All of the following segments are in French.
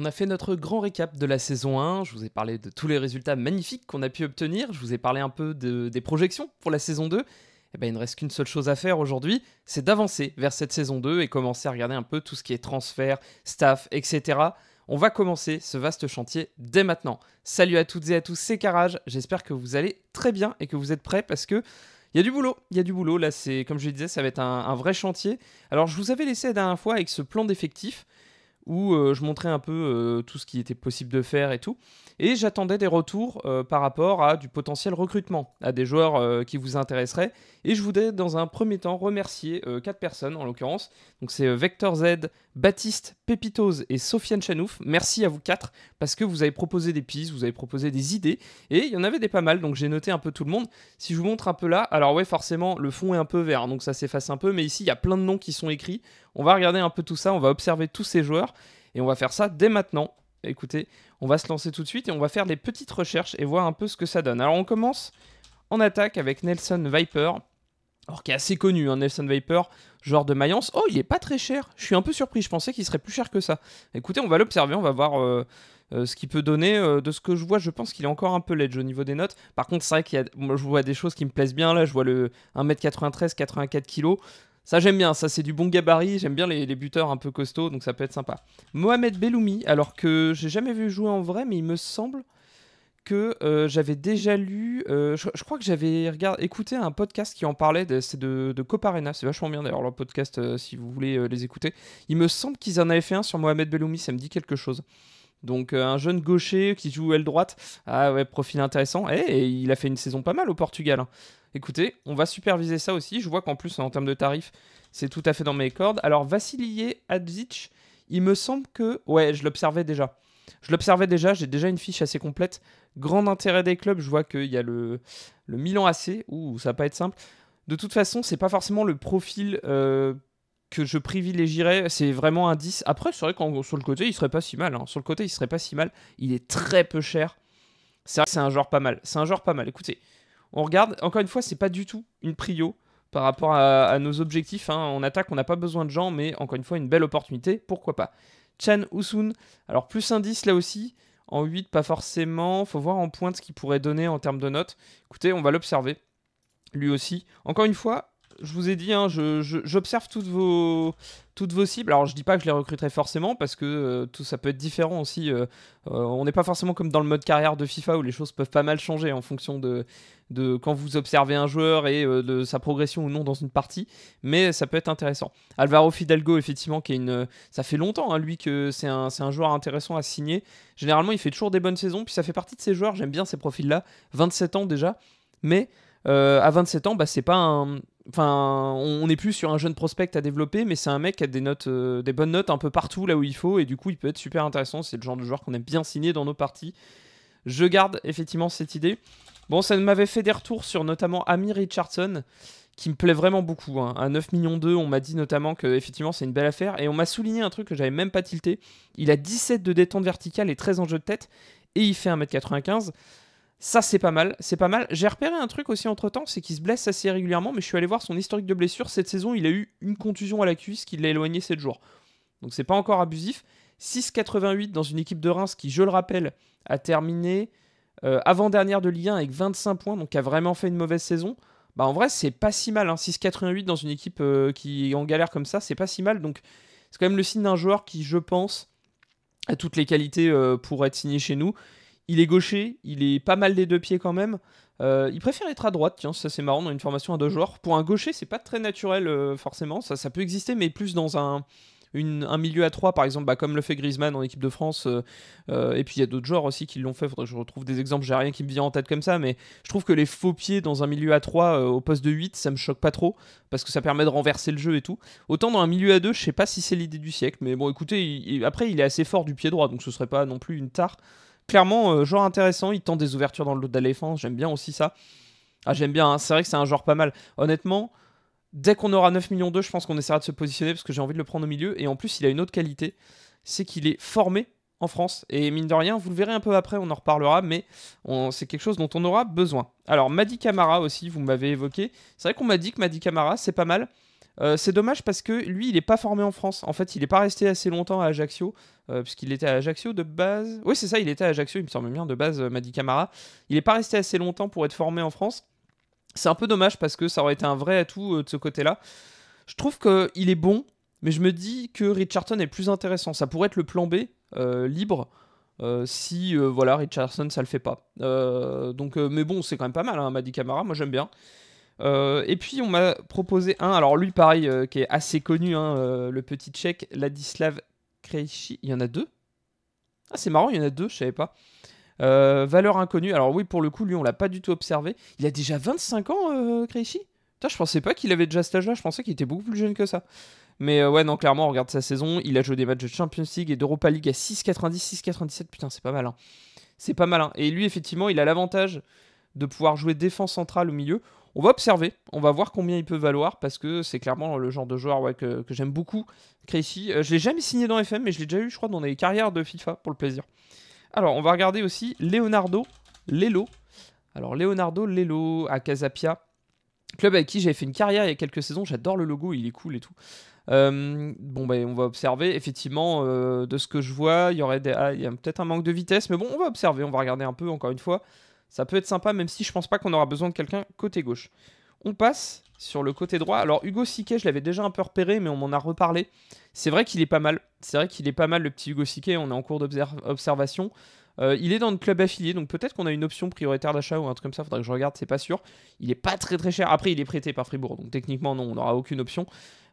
On a fait notre grand récap de la saison 1, je vous ai parlé de tous les résultats magnifiques qu'on a pu obtenir, je vous ai parlé un peu des projections pour la saison 2. Et eh ben, il ne reste qu'une seule chose à faire aujourd'hui, c'est d'avancer vers cette saison 2 et commencer à regarder un peu tout ce qui est transfert, staff, etc. On va commencer ce vaste chantier dès maintenant. Salut à toutes et à tous, c'est Carage, j'espère que vous allez très bien et que vous êtes prêts parce que il y a du boulot, il y a du boulot, là c'est comme je disais, ça va être un, un vrai chantier. Alors je vous avais laissé la dernière fois avec ce plan d'effectifs, où euh, je montrais un peu euh, tout ce qui était possible de faire et tout. Et j'attendais des retours euh, par rapport à du potentiel recrutement, à des joueurs qui vous intéresseraient. Et je voudrais dans un premier temps remercier quatre personnes en l'occurrence. Donc c'est Vector Z, Baptiste, Pépitos et Sofiane Chanouf. Merci à vous quatre parce que vous avez proposé des pistes, vous avez proposé des idées et il y en avait des pas mal donc j'ai noté un peu tout le monde. Si je vous montre un peu là, alors ouais, forcément le fond est un peu vert donc ça s'efface un peu, mais ici il y a plein de noms qui sont écrits. On va regarder un peu tout ça, on va observer tous ces joueurs et on va faire ça dès maintenant. Écoutez, on va se lancer tout de suite et on va faire des petites recherches et voir un peu ce que ça donne. Alors on commence en attaque avec Nelson Viper alors qui est assez connu, un hein, Nelson Vapor, genre de Mayence. Oh, il est pas très cher. Je suis un peu surpris, je pensais qu'il serait plus cher que ça. Écoutez, on va l'observer, on va voir euh, euh, ce qu'il peut donner. Euh, de ce que je vois, je pense qu'il est encore un peu ledge au niveau des notes. Par contre, c'est vrai qu'il Moi, je vois des choses qui me plaisent bien là. Je vois le 1m93, 84 kg. Ça j'aime bien, ça c'est du bon gabarit, j'aime bien les, buteurs un peu costauds, donc ça peut être sympa. Mohamed Beloumi, alors que j'ai jamais vu jouer en vrai, mais il me semble que euh, j'avais déjà lu, euh, je, crois que j'avais regardé, écouté un podcast qui en parlait, c'est de, de, Coparena, c'est vachement bien d'ailleurs le podcast euh, si vous voulez les écouter. Il me semble qu'ils en avaient fait un sur Mohamed Belloumi, ça me dit quelque chose. Donc un jeune gaucher qui joue aile droite, ah ouais, profil intéressant, eh, et, il a fait une saison pas mal au Portugal. Hein. Écoutez, on va superviser ça aussi, je vois qu'en plus en termes de tarifs, c'est tout à fait dans mes cordes. Alors Vassilié Adzic, il me semble que... Ouais, je l'observais déjà. Je l'observais déjà, j'ai déjà une fiche assez complète Grand intérêt des clubs, je vois qu'il y a le, Milan AC, ou ça va pas être simple. De toute façon, c'est pas forcément le profil euh, que je privilégierais, c'est vraiment un 10. Après, c'est vrai qu'en sur le côté, il serait pas si mal. Hein. Sur le côté, il serait pas si mal. Il est très peu cher. C'est vrai que c'est un genre pas mal. C'est un genre pas mal. Écoutez, on regarde, encore une fois, c'est pas du tout une prio par rapport à, nos objectifs. On hein. attaque, on n'a pas besoin de gens, mais encore une fois, une belle opportunité, pourquoi pas. Chan Usun, alors plus un 10 là aussi, en 8, pas forcément. Faut voir en pointe ce qu'il pourrait donner en termes de notes. Écoutez, on va l'observer. Lui aussi. Encore une fois, je vous ai dit, hein, j'observe toutes, vos, toutes vos cibles. Alors, je ne dis pas que je les recruterai forcément parce que euh, tout ça peut être différent aussi. Euh, euh, on n'est pas forcément comme dans le mode carrière de FIFA où les choses peuvent pas mal changer en fonction de, de quand vous observez un joueur et de sa progression ou non dans une partie. Mais ça peut être intéressant. Alvaro Fidalgo, effectivement, qui est une, ça fait longtemps, hein, lui, que c'est un, joueur intéressant à signer. Généralement, il fait toujours des bonnes saisons. Puis ça fait partie de ces joueurs. J'aime bien ces profils-là. 27 ans déjà. Mais. à 27 ans, bah, c'est pas un, Enfin, on n'est plus sur un jeune prospect à développer, mais c'est un mec qui a des notes, euh, des bonnes notes un peu partout là où il faut, et du coup, il peut être super intéressant. C'est le genre de joueur qu'on aime bien signer dans nos parties. Je garde effectivement cette idée. Bon, ça m'avait fait des retours sur notamment Ami Richardson, qui me plaît vraiment beaucoup. Hein. À 9 millions 2, on m'a dit notamment que c'est une belle affaire, et on m'a souligné un truc que j'avais même pas tilté. Il a 17 de détente verticale et 13 en jeu de tête, et il fait 1m95. Ça, c'est pas mal, c'est pas mal. J'ai repéré un truc aussi entre temps, c'est qu'il se blesse assez régulièrement, mais je suis allé voir son historique de blessure. Cette saison, il a eu une contusion à la cuisse qui l'a éloigné 7 jours. Donc c'est pas encore abusif. 6,88 dans une équipe de Reims qui, je le rappelle, a terminé euh, avant-dernière de Ligue 1 avec 25 points, donc a vraiment fait une mauvaise saison. Bah en vrai, c'est pas si mal. 6,88 hein. dans une équipe euh, qui est en galère comme ça, c'est pas si mal. Donc c'est quand même le signe d'un joueur qui, je pense, a toutes les qualités euh, pour être signé chez nous. Il est gaucher, il est pas mal des deux pieds quand même. Euh, il préfère être à droite, tiens, ça c'est marrant dans une formation à deux joueurs. Pour un gaucher, c'est pas très naturel euh, forcément, ça, ça peut exister, mais plus dans un, un milieu à trois, par exemple, bah, comme le fait Griezmann en équipe de France. Euh, et puis il y a d'autres joueurs aussi qui l'ont fait, je retrouve des exemples, j'ai rien qui me vient en tête comme ça, mais je trouve que les faux pieds dans un milieu à trois au poste de 8, ça me choque pas trop, parce que ça permet de renverser le jeu et tout. Autant dans un milieu à deux, je sais pas si c'est l'idée du siècle, mais bon écoutez, après il est assez fort du pied droit, donc ce serait pas non plus une tare clairement, euh, genre intéressant. Il tente des ouvertures dans le dos d'éléphant. J'aime bien aussi ça. Ah, j'aime bien. Hein, c'est vrai que c'est un genre pas mal. Honnêtement, dès qu'on aura 9 millions 2, je pense qu'on essaiera de se positionner parce que j'ai envie de le prendre au milieu. Et en plus, il a une autre qualité c'est qu'il est formé en France. Et mine de rien, vous le verrez un peu après, on en reparlera, mais c'est quelque chose dont on aura besoin. Alors, Madi Camara aussi, vous m'avez évoqué. C'est vrai qu'on m'a dit que Madi Camara, c'est pas mal. Euh, c'est dommage parce que lui, il n'est pas formé en France. En fait, il n'est pas resté assez longtemps à Ajaccio, euh, puisqu'il était à Ajaccio de base. Oui, c'est ça, il était à Ajaccio, il me semble bien, de base, euh, Madi Camara. Il n'est pas resté assez longtemps pour être formé en France. C'est un peu dommage parce que ça aurait été un vrai atout de ce côté-là. Je trouve qu'il est bon, mais je me dis que Richardson est plus intéressant. Ça pourrait être le plan B, libre. si voilà Richardson ça le fait pas. donc mais bon c'est quand même pas mal hein, Madi Camara, moi j'aime bien. Euh, et puis on m'a proposé un, alors lui pareil, euh, qui est assez connu, hein, euh, le petit tchèque, Ladislav Kreishi. Il y en a deux Ah c'est marrant, il y en a deux, je savais pas. valeur inconnue, alors oui pour le coup lui on l'a pas du tout observé. Il a déjà 25 ans Kreishi je je pensais pas qu'il avait déjà cet âge-là, je pensais qu'il était beaucoup plus jeune que ça. Mais ouais non clairement on regarde sa saison, il a joué des matchs de Champions League et d'Europa League à 6,90, 6,97, putain c'est pas mal. Hein. C'est pas malin. Hein. Et lui effectivement il a l'avantage de pouvoir jouer défense centrale au milieu. On va observer, on va voir combien il peut valoir parce que c'est clairement le genre de joueur que, j'aime beaucoup, Crécy. Euh, je l'ai jamais signé dans FM, mais je l'ai déjà eu, je crois, dans les carrières de FIFA pour le plaisir. Alors, on va regarder aussi Leonardo Lelo. Alors, Leonardo Lelo à Casapia, club avec qui j'avais fait une carrière il y a quelques saisons. J'adore le logo, il est cool et tout. Euh, bon, ben, on va observer. Effectivement, euh, de ce que je vois, il y aurait ah, il y a peut-être un manque de vitesse, mais bon, on va observer, on va regarder un peu encore une fois. Ça peut être sympa, même si je pense pas qu'on aura besoin de quelqu'un côté gauche. On passe sur le côté droit. Alors Hugo Siquet, je l'avais déjà un peu repéré, mais on m'en a reparlé. C'est vrai qu'il est pas mal. C'est vrai qu'il est pas mal le petit Hugo Siquet. On est en cours d'observation. Euh, il est dans le club affilié, donc peut-être qu'on a une option prioritaire d'achat ou un truc comme ça. Faudrait que je regarde, c'est pas sûr. Il est pas très très cher. Après, il est prêté par Fribourg, donc techniquement non, on n'aura aucune option.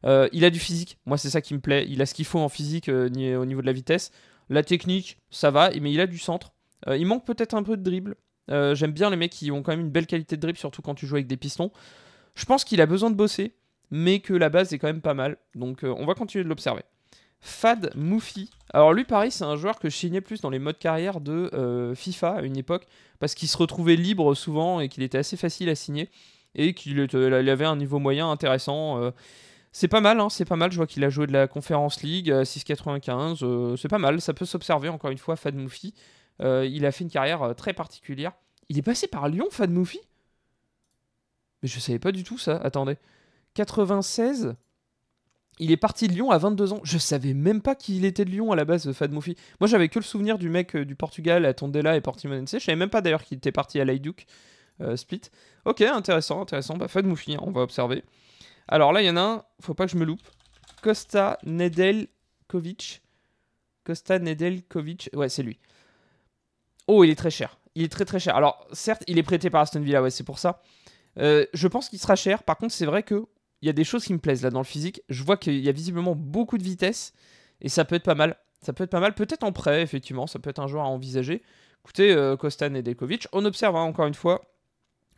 Euh, il a du physique. Moi, c'est ça qui me plaît. Il a ce qu'il faut en physique euh, au niveau de la vitesse. La technique, ça va, mais il a du centre. il manque peut-être un peu de dribble. Euh, j'aime bien les mecs qui ont quand même une belle qualité de drip surtout quand tu joues avec des pistons. Je pense qu'il a besoin de bosser, mais que la base est quand même pas mal. Donc euh, on va continuer de l'observer. Fad Moufi. Alors lui, pareil, c'est un joueur que je signais plus dans les modes carrière de euh, FIFA à une époque, parce qu'il se retrouvait libre souvent et qu'il était assez facile à signer, et qu'il avait un niveau moyen intéressant. C'est pas mal, hein, c'est pas mal. Je vois qu'il a joué de la Conference League, 6,95. c'est pas mal, ça peut s'observer encore une fois, Fad Moufi. Euh, il a fait une carrière euh, très particulière. Il est passé par Lyon, fad Moufi Mais je savais pas du tout ça. Attendez. 96 il est parti de Lyon à 22 ans. Je savais même pas qu'il était de Lyon à la base, Fad Moufi. Moi, j'avais que le souvenir du mec euh, du Portugal à Tondela et Portimonense. Je savais même pas d'ailleurs qu'il était parti à Leiduk, Split. Ok, intéressant, intéressant. Bah, Fad Moufi, hein, on va observer. Alors là, il y en a un, faut pas que je me loupe. Costa Nedelkovic. Costa Nedelkovic, ouais, c'est lui. Oh, il est très cher. Il est très très cher. Alors, certes, il est prêté par Aston Villa, ouais, c'est pour ça. Euh, je pense qu'il sera cher. Par contre, c'est vrai que il y a des choses qui me plaisent là dans le physique. Je vois qu'il y a visiblement beaucoup de vitesse et ça peut être pas mal. Ça peut être pas mal. Peut-être en prêt, effectivement. Ça peut être un joueur à envisager. Écoutez, Costan euh, et Dekovic, on observe hein, encore une fois.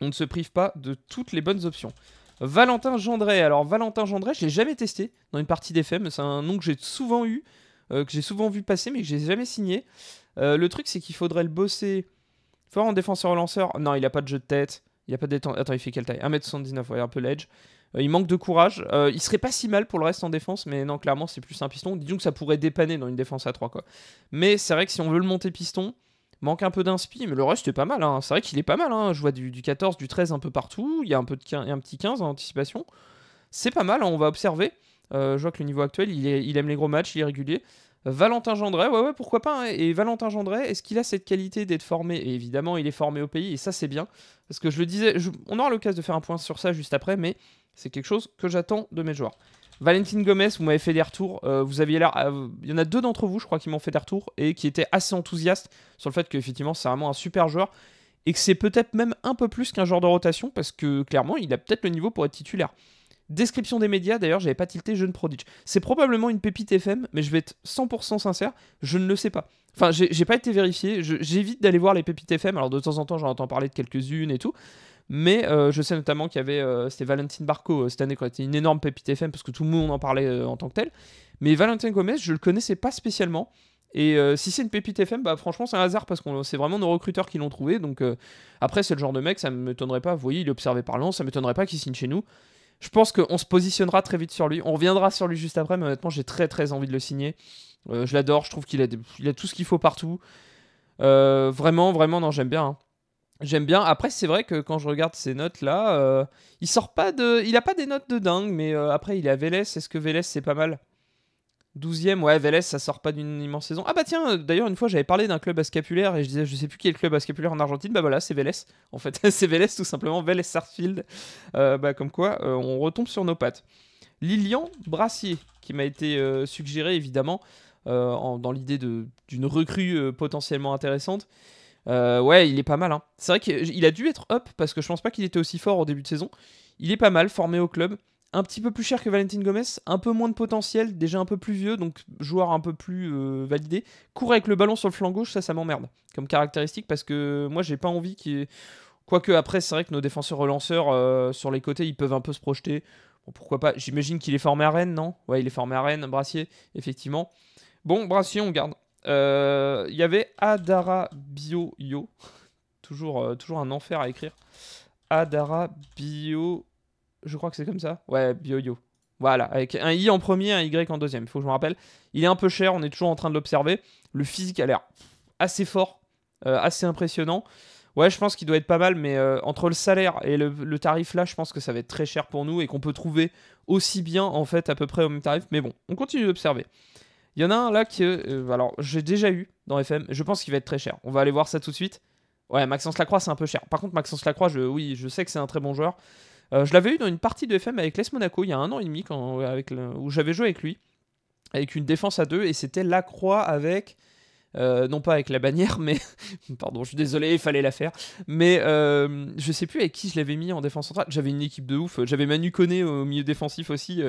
On ne se prive pas de toutes les bonnes options. Valentin Gendret. Alors, Valentin Gendret, je l'ai jamais testé dans une partie d'FM. C'est un nom que j'ai souvent eu, euh, que j'ai souvent vu passer, mais que j'ai jamais signé. Euh, le truc, c'est qu'il faudrait le bosser fort en défenseur lanceur. Non, il a pas de jeu de tête. Il a pas de Attends, il fait quelle taille 1m79, ouais, un peu ledge. Euh, il manque de courage. Euh, il serait pas si mal pour le reste en défense, mais non, clairement, c'est plus un piston. Disons que ça pourrait dépanner dans une défense à 3, quoi. Mais c'est vrai que si on veut le monter piston, manque un peu d'inspi, mais le reste est pas mal. Hein. C'est vrai qu'il est pas mal. Hein. Je vois du, 14, du 13 un peu partout. Il y a un, peu de 15, un petit 15 en anticipation. C'est pas mal, hein, on va observer. je vois que le niveau actuel, il, est, il, aime les gros matchs, il est régulier. Valentin Gendret, ouais, ouais, pourquoi pas. Hein. Et Valentin Gendret, est-ce qu'il a cette qualité d'être formé Et évidemment, il est formé au pays, et ça, c'est bien. Parce que je le disais, on aura l'occasion de faire un point sur ça juste après, mais c'est quelque chose que j'attends de mes joueurs. Valentin Gomez, vous m'avez fait des retours. Euh, vous aviez l'air, euh, il y en a deux d'entre vous, je crois, qui m'ont fait des retours et qui étaient assez enthousiastes sur le fait qu'effectivement, c'est vraiment un super joueur et que c'est peut-être même un peu plus qu'un joueur de rotation parce que clairement, il a peut-être le niveau pour être titulaire. Description des médias, d'ailleurs, j'avais pas tilté Jeune Prodige. C'est probablement une pépite FM, mais je vais être 100% sincère, je ne le sais pas. Enfin, j'ai pas été vérifié, j'évite d'aller voir les pépites FM, alors de temps en temps j'en entends parler de quelques-unes et tout, mais euh, je sais notamment qu'il y avait, euh, c'était Valentine Barco euh, cette année, quand c'était une énorme pépite FM, parce que tout le monde en parlait en tant que tel, mais Valentin Gomez, je le connaissais pas spécialement, et si c'est une pépite FM, bah franchement c'est un hasard parce que c'est vraiment nos recruteurs qui l'ont trouvé. Donc après c'est le genre de mec, ça m'étonnerait pas. Vous voyez, il par ça m'étonnerait pas qu'il signe chez nous je pense qu'on se positionnera très vite sur lui. On reviendra sur lui juste après, mais honnêtement, j'ai très très envie de le signer. Euh, je l'adore, je trouve qu'il a, tout ce qu'il faut partout. Euh, vraiment, vraiment, non, j'aime bien. Hein. J'aime bien. Après, c'est vrai que quand je regarde ces notes-là, euh, il sort pas de, il a pas des notes de dingue, mais après, il est à Vélez. Est-ce que Vélez, c'est pas mal 12 ème ouais, Vélez, ça sort pas d'une immense saison. Ah bah tiens, euh, d'ailleurs, une fois, j'avais parlé d'un club à scapulaire et je disais, je sais plus quel club à scapulaire en Argentine. Bah voilà, c'est Vélez. En fait, c'est Vélez, tout simplement, Vélez Sarfield. Euh, bah comme quoi, euh, on retombe sur nos pattes. Lilian Brassier, qui m'a été suggéré, évidemment, dans l'idée d'une recrue potentiellement intéressante. ouais, il est pas mal. Hein. C'est vrai qu'il a dû être up parce que je pense pas qu'il était aussi fort au début de saison. Il est pas mal, formé au club un petit peu plus cher que Valentin Gomez, un peu moins de potentiel, déjà un peu plus vieux, donc joueur un peu plus euh, validé. Court avec le ballon sur le flanc gauche, ça, ça m'emmerde comme caractéristique parce que moi, j'ai pas envie qu'il. Ait... Quoique, après, c'est vrai que nos défenseurs relanceurs euh, sur les côtés, ils peuvent un peu se projeter. Bon, pourquoi pas J'imagine qu'il est formé à Rennes, non Ouais, il est formé à Rennes, Brassier, effectivement. Bon, Brassier, on garde. Euh, il y avait Adara toujours, toujours un enfer à écrire. Adara je crois que c'est comme ça. Ouais, Bioyo. Voilà, avec un I en premier, un Y en deuxième. Il faut que je me rappelle. Il est un peu cher, on est toujours en train de l'observer. Le physique a l'air assez fort, euh, assez impressionnant. Ouais, je pense qu'il doit être pas mal, mais euh, entre le salaire et le, tarif là, je pense que ça va être très cher pour nous et qu'on peut trouver aussi bien en fait à peu près au même tarif. Mais bon, on continue d'observer. Il y en a un là que, euh, alors j'ai déjà eu dans FM, je pense qu'il va être très cher. On va aller voir ça tout de suite. Ouais, Maxence Lacroix, c'est un peu cher. Par contre, Maxence Lacroix, oui, je sais que c'est un très bon joueur. Euh, je l'avais eu dans une partie de FM avec Les Monaco il y a un an et demi avec où j'avais joué avec lui, avec une défense à deux, et c'était la croix avec. Euh, non pas avec la bannière, mais pardon, je suis désolé, il fallait la faire. Mais je euh, je sais plus avec qui je l'avais mis en défense centrale. J'avais une équipe de ouf. J'avais Manu Koné au milieu défensif aussi,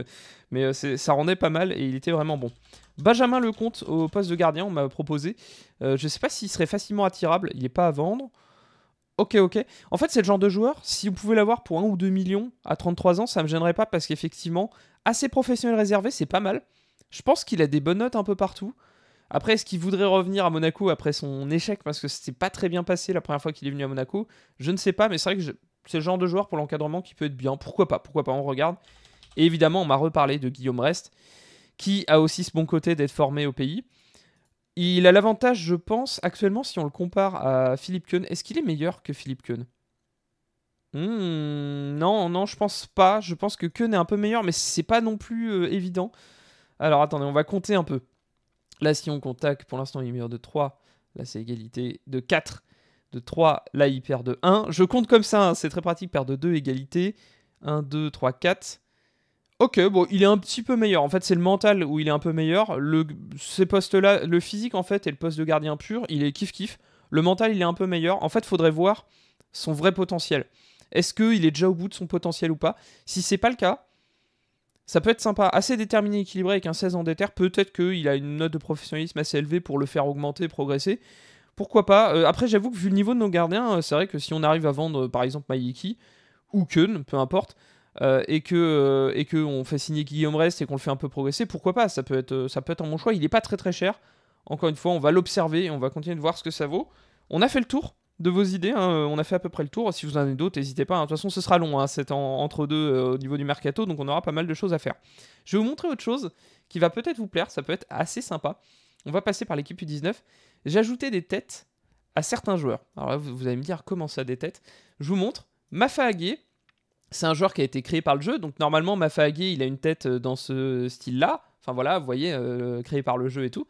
mais ça rendait pas mal et il était vraiment bon. Benjamin Lecomte au poste de gardien, on m'a proposé. je sais pas s'il serait facilement attirable. Il n'est pas à vendre. Ok, ok. En fait, c'est le genre de joueur, si vous pouvez l'avoir pour 1 ou 2 millions à 33 ans, ça me gênerait pas parce qu'effectivement, assez professionnel réservé, c'est pas mal. Je pense qu'il a des bonnes notes un peu partout. Après, est-ce qu'il voudrait revenir à Monaco après son échec parce que c'était pas très bien passé la première fois qu'il est venu à Monaco Je ne sais pas, mais c'est vrai que c'est le genre de joueur pour l'encadrement qui peut être bien. Pourquoi pas Pourquoi pas On regarde. Et évidemment, on m'a reparlé de Guillaume Rest, qui a aussi ce bon côté d'être formé au pays. Il a l'avantage, je pense, actuellement, si on le compare à Philippe Kuhn. Est-ce qu'il est meilleur que Philippe Kuhn hmm, Non, non, je pense pas. Je pense que Kuhn est un peu meilleur, mais c'est pas non plus euh, évident. Alors attendez, on va compter un peu. Là, si on contacte, pour l'instant, il est meilleur de 3. Là, c'est égalité de 4. De 3, là, il perd de 1. Je compte comme ça, hein. c'est très pratique. Perd de 2, égalité. 1, 2, 3, 4. Ok, bon, il est un petit peu meilleur. En fait, c'est le mental où il est un peu meilleur. Le, ces postes-là, le physique, en fait, et le poste de gardien pur, il est kiff-kiff. Le mental, il est un peu meilleur. En fait, faudrait voir son vrai potentiel. Est-ce qu'il est déjà au bout de son potentiel ou pas Si c'est pas le cas, ça peut être sympa. Assez déterminé, équilibré, avec un 16 en déter, peut-être qu'il a une note de professionnalisme assez élevée pour le faire augmenter, progresser. Pourquoi pas euh, Après, j'avoue que vu le niveau de nos gardiens, euh, c'est vrai que si on arrive à vendre, euh, par exemple, Maiki ou Keun, peu importe, euh, et que euh, et que on fait signer Guillaume Rest et qu'on le fait un peu progresser, pourquoi pas Ça peut être euh, ça peut être un choix. Il n'est pas très très cher. Encore une fois, on va l'observer et on va continuer de voir ce que ça vaut. On a fait le tour de vos idées. Hein, on a fait à peu près le tour. Si vous en avez d'autres, n'hésitez pas. Hein. De toute façon, ce sera long. Hein, c'est entre deux au niveau du mercato, donc on aura pas mal de choses à faire. Je vais vous montrer autre chose qui va peut-être vous plaire. Ça peut être assez sympa. On va passer par l'équipe U19. J'ai ajouté des têtes à certains joueurs. Alors là, vous, allez me dire comment ça des têtes. Je vous montre Mafa c'est un joueur qui a été créé par le jeu, donc normalement Age il a une tête euh, dans ce style-là, enfin voilà, vous voyez, euh, créé par le jeu et tout.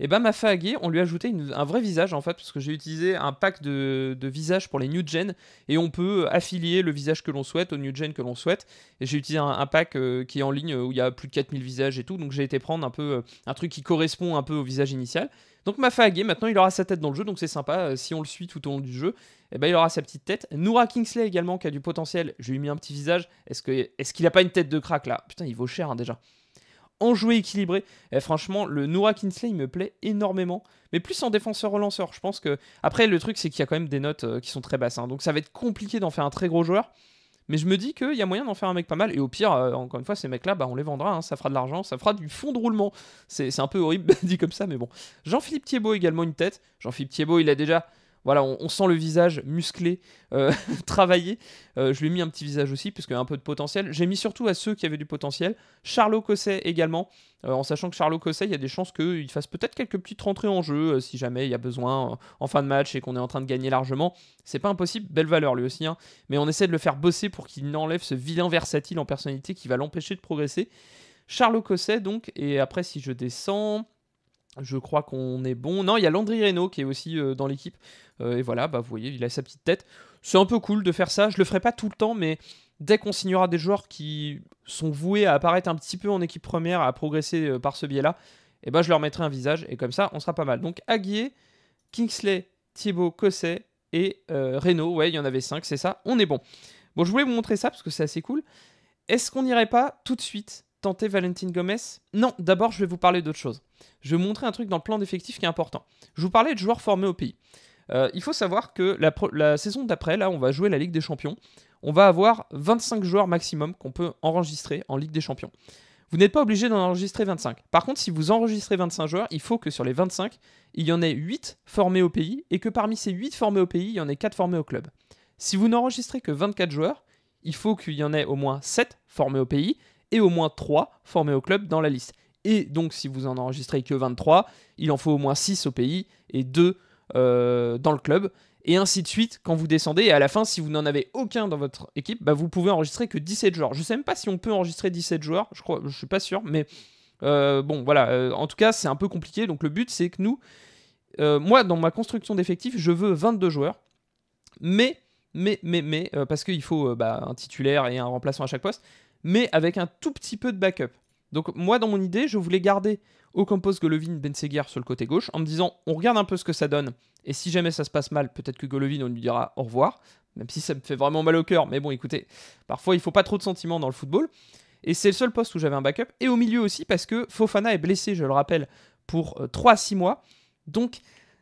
Et ben Age, on lui a ajouté un vrai visage en fait, parce que j'ai utilisé un pack de, visages pour les new gen, et on peut affilier le visage que l'on souhaite au new gen que l'on souhaite. Et j'ai utilisé un, pack euh, qui est en ligne où il y a plus de 4000 visages et tout, donc j'ai été prendre un peu un truc qui correspond un peu au visage initial. Donc Mafagé, maintenant, il aura sa tête dans le jeu, donc c'est sympa. Euh, si on le suit tout au long du jeu, eh ben, il aura sa petite tête. Noura Kingsley également, qui a du potentiel. Je lui ai mis un petit visage. Est-ce qu'il est a pas une tête de crack là Putain, il vaut cher déjà. Hein, déjà. Enjoué, équilibré. Eh, franchement, le Noura Kingsley, il me plaît énormément. Mais plus en défenseur relanceur. Je pense que. Après, le truc, c'est qu'il y a quand même des notes euh, qui sont très basses. Hein. donc ça va être compliqué d'en faire un très gros joueur. Mais je me dis qu'il y a moyen d'en faire un mec pas mal. Et au pire, euh, encore une fois, ces mecs-là, bah, on les vendra, hein. ça fera de l'argent, ça fera du fond de roulement. C'est un peu horrible dit comme ça, mais bon. Jean-Philippe Thiebaud également une tête. Jean-Philippe Thiebaud, il a déjà voilà, on, sent le visage musclé, euh, travaillé. Euh, je lui ai mis un petit visage aussi, puisqu'il y a un peu de potentiel. J'ai mis surtout à ceux qui avaient du potentiel. Charlot Cosset également, euh, en sachant que Charlot Cosset, il y a des chances qu'il fasse peut-être quelques petites rentrées en jeu, si jamais il y a besoin en fin de match et qu'on est en train de gagner largement. C'est pas impossible, belle valeur lui aussi. Hein. Mais on essaie de le faire bosser pour qu'il n'enlève ce vilain versatile en personnalité qui va l'empêcher de progresser. Charlot Cosset donc, et après si je descends... Je crois qu'on est bon. Non, il y a Landry Reynaud qui est aussi euh, dans l'équipe. Euh, et voilà, bah, vous voyez, il a sa petite tête. C'est un peu cool de faire ça. Je le ferai pas tout le temps, mais dès qu'on signera des joueurs qui sont voués à apparaître un petit peu en équipe première, à progresser euh, par ce biais-là, et eh ben, je leur mettrai un visage. Et comme ça, on sera pas mal. Donc Aguier, Kingsley, Thibaut, Cosset et Reynaud. Ouais, il y en avait 5, c'est ça. On est bon. Bon, je voulais vous montrer ça parce que c'est assez cool. Est-ce qu'on n'irait pas tout de suite tenter Valentine Gomez Non, d'abord, je vais vous parler d'autre chose. Je vais vous montrer un truc dans le plan d'effectif qui est important. Je vous parlais de joueurs formés au pays. Euh, il faut savoir que la, la saison d'après, là, on va jouer la Ligue des Champions. On va avoir 25 joueurs maximum qu'on peut enregistrer en Ligue des Champions. Vous n'êtes pas obligé d'en enregistrer 25. Par contre, si vous enregistrez 25 joueurs, il faut que sur les 25, il y en ait 8 formés au pays et que parmi ces 8 formés au pays, il y en ait 4 formés au club. Si vous n'enregistrez que 24 joueurs, il faut qu'il y en ait au moins 7 formés au pays et au moins 3 formés au club dans la liste. Et donc, si vous en enregistrez que 23, il en faut au moins 6 au pays et 2 euh, dans le club. Et ainsi de suite, quand vous descendez, et à la fin, si vous n'en avez aucun dans votre équipe, bah, vous pouvez enregistrer que 17 joueurs. Je ne sais même pas si on peut enregistrer 17 joueurs, je ne je suis pas sûr, mais euh, bon, voilà. Euh, en tout cas, c'est un peu compliqué. Donc, le but, c'est que nous, moi, dans ma construction d'effectifs, je veux 22 joueurs, mais, mais, mais, mais, parce qu'il faut bah, un titulaire et un remplaçant à chaque poste mais avec un tout petit peu de backup. Donc moi, dans mon idée, je voulais garder Ocampos, Golovin, Benseguer sur le côté gauche, en me disant, on regarde un peu ce que ça donne, et si jamais ça se passe mal, peut-être que Golovin, on lui dira au revoir, même si ça me fait vraiment mal au cœur, mais bon, écoutez, parfois, il faut pas trop de sentiments dans le football. Et c'est le seul poste où j'avais un backup, et au milieu aussi, parce que Fofana est blessé, je le rappelle, pour 3 euh, à 6 mois. Donc,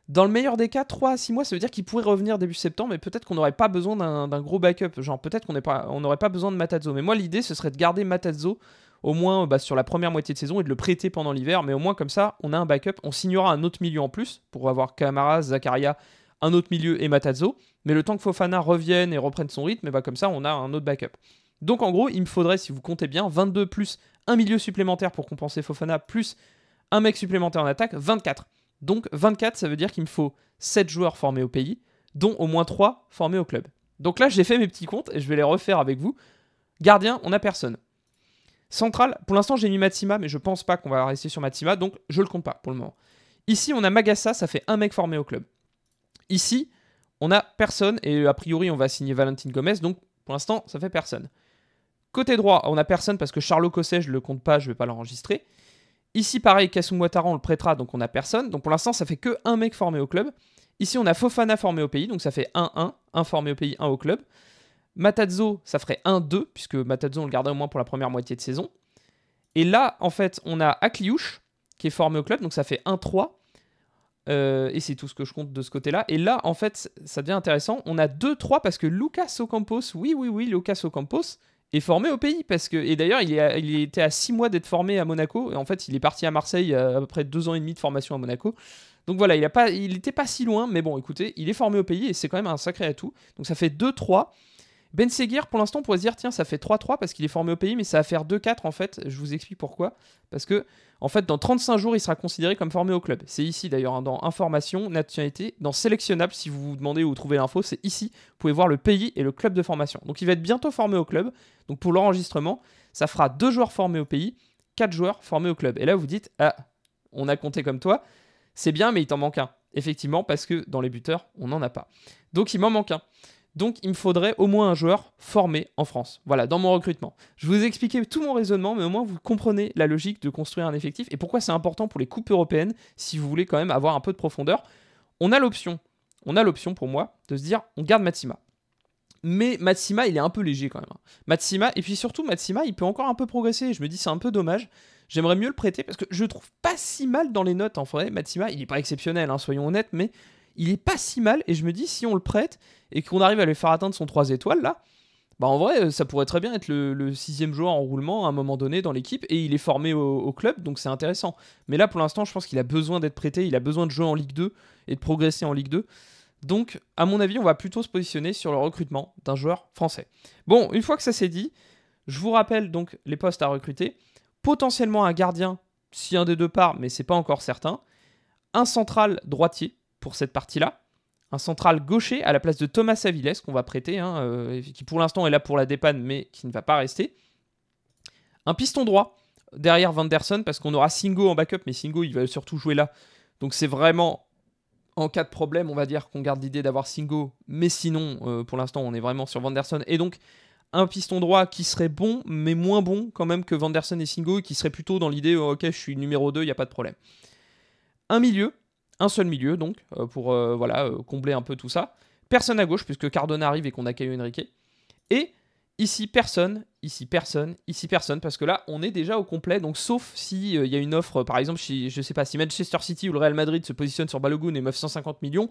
dans le meilleur des cas, 3 à 6 mois, ça veut dire qu'il pourrait revenir début septembre, mais peut-être qu'on n'aurait pas besoin d'un gros backup. Genre, peut-être qu'on n'aurait pas, pas besoin de Matazo. Mais moi, l'idée, ce serait de garder Matazo au moins bah, sur la première moitié de saison et de le prêter pendant l'hiver. Mais au moins, comme ça, on a un backup. On signera un autre milieu en plus pour avoir Kamara, Zakaria, un autre milieu et Matazo. Mais le temps que Fofana revienne et reprenne son rythme, et bah, comme ça, on a un autre backup. Donc, en gros, il me faudrait, si vous comptez bien, 22 plus un milieu supplémentaire pour compenser Fofana, plus un mec supplémentaire en attaque, 24. Donc 24, ça veut dire qu'il me faut 7 joueurs formés au pays, dont au moins 3 formés au club. Donc là, j'ai fait mes petits comptes et je vais les refaire avec vous. Gardien, on n'a personne. Central, pour l'instant, j'ai mis Matsima, mais je pense pas qu'on va rester sur Matsima, donc je le compte pas pour le moment. Ici, on a Magassa, ça fait un mec formé au club. Ici, on a personne, et a priori, on va signer Valentine Gomez, donc pour l'instant, ça fait personne. Côté droit, on a personne parce que Charlot Cosset, je ne le compte pas, je vais pas l'enregistrer. Ici, pareil, Kasum on le prêtera, donc on n'a personne. Donc pour l'instant, ça fait que un mec formé au club. Ici, on a Fofana formé au pays, donc ça fait 1-1. un formé au pays, un au club. Matadzo, ça ferait 1-2, puisque Matadzo, on le gardait au moins pour la première moitié de saison. Et là, en fait, on a Akliouche, qui est formé au club, donc ça fait 1-3. Euh, et c'est tout ce que je compte de ce côté-là. Et là, en fait, ça devient intéressant. On a 2-3 parce que Lucas Ocampos, oui, oui, oui, Lucas Ocampos, est formé au pays parce que et d'ailleurs il, il était à 6 mois d'être formé à Monaco et en fait il est parti à Marseille à, peu près 2 ans et demi de formation à Monaco donc voilà il a pas il était pas si loin mais bon écoutez il est formé au pays et c'est quand même un sacré atout donc ça fait 2-3 ben Seguir, pour l'instant, on pourrait se dire, tiens, ça fait 3-3 parce qu'il est formé au pays, mais ça va faire 2-4 en fait. Je vous explique pourquoi. Parce que, en fait, dans 35 jours, il sera considéré comme formé au club. C'est ici d'ailleurs, hein, dans information, nationalité, dans sélectionnable, si vous vous demandez où trouver l'info, c'est ici. Vous pouvez voir le pays et le club de formation. Donc il va être bientôt formé au club. Donc pour l'enregistrement, ça fera 2 joueurs formés au pays, 4 joueurs formés au club. Et là, vous dites, ah, on a compté comme toi, c'est bien, mais il t'en manque un. Effectivement, parce que dans les buteurs, on n'en a pas. Donc il m'en manque un. Donc il me faudrait au moins un joueur formé en France. Voilà, dans mon recrutement. Je vous ai expliqué tout mon raisonnement, mais au moins vous comprenez la logique de construire un effectif et pourquoi c'est important pour les coupes européennes si vous voulez quand même avoir un peu de profondeur. On a l'option, on a l'option pour moi de se dire on garde Matsima. Mais Matsima, il est un peu léger quand même. Hein. Matsima, et puis surtout Matsima, il peut encore un peu progresser. Je me dis c'est un peu dommage. J'aimerais mieux le prêter parce que je trouve pas si mal dans les notes en vrai. Matsima, il est pas exceptionnel, hein, soyons honnêtes, mais il est pas si mal. Et je me dis, si on le prête et qu'on arrive à le faire atteindre son 3 étoiles là, bah en vrai, euh, ça pourrait très bien être le, sixième joueur en roulement à un moment donné dans l'équipe et il est formé au, club, donc c'est intéressant. Mais là, pour l'instant, je pense qu'il a besoin d'être prêté, il a besoin de jouer en Ligue 2 et de progresser en Ligue 2. Donc, à mon avis, on va plutôt se positionner sur le recrutement d'un joueur français. Bon, une fois que ça c'est dit, je vous rappelle donc les postes à recruter. Potentiellement un gardien, si un des deux part, mais c'est pas encore certain. Un central droitier, pour cette partie-là. Un central gaucher à la place de Thomas Aviles, qu'on va prêter, hein, euh, qui pour l'instant est là pour la dépanne, mais qui ne va pas rester. Un piston droit derrière Vanderson, parce qu'on aura Singo en backup, mais Singo, il va surtout jouer là. Donc c'est vraiment en cas de problème, on va dire qu'on garde l'idée d'avoir Singo, mais sinon, euh, pour l'instant, on est vraiment sur Vanderson. Et donc, un piston droit qui serait bon, mais moins bon quand même que Vanderson et Singo, qui serait plutôt dans l'idée, oh, ok, je suis numéro 2, il n'y a pas de problème. Un milieu, un seul milieu, donc, euh, pour euh, voilà, euh, combler un peu tout ça. Personne à gauche, puisque Cardona arrive et qu'on a Caio Henrique. Et ici, personne, ici, personne, ici, personne, parce que là, on est déjà au complet. Donc, sauf s'il il y a une offre, par exemple, si, je sais pas, si Manchester City ou le Real Madrid se positionnent sur Balogun et 950 millions,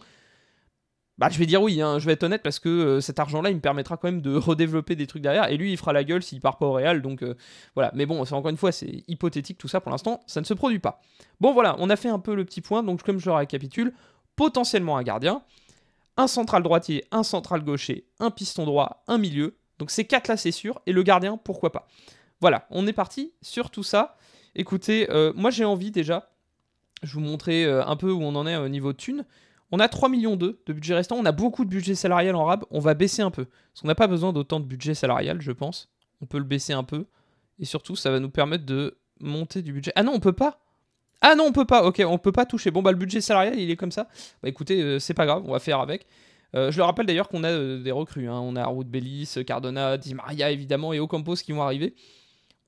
bah, je vais dire oui, hein. je vais être honnête parce que euh, cet argent-là, il me permettra quand même de redévelopper des trucs derrière. Et lui, il fera la gueule s'il part pas au Real. Donc euh, voilà. Mais bon, c'est encore une fois, c'est hypothétique tout ça pour l'instant. Ça ne se produit pas. Bon, voilà, on a fait un peu le petit point. Donc, comme je le récapitule, potentiellement un gardien, un central droitier, un central gaucher, un piston droit, un milieu. Donc, ces quatre-là, c'est sûr. Et le gardien, pourquoi pas. Voilà, on est parti sur tout ça. Écoutez, euh, moi, j'ai envie déjà. Je vous montrer un peu où on en est au niveau de thunes. On a 3 millions de budget restant, on a beaucoup de budget salarial en RAB, on va baisser un peu. Parce qu'on n'a pas besoin d'autant de budget salarial, je pense. On peut le baisser un peu. Et surtout, ça va nous permettre de monter du budget. Ah non, on peut pas Ah non, on peut pas, ok, on peut pas toucher. Bon, bah le budget salarial, il est comme ça. Bah écoutez, euh, c'est pas grave, on va faire avec. Euh, je le rappelle d'ailleurs qu'on a euh, des recrues. Hein. On a Ruth Bellis, Cardona, Di Maria évidemment et Ocampos qui vont arriver.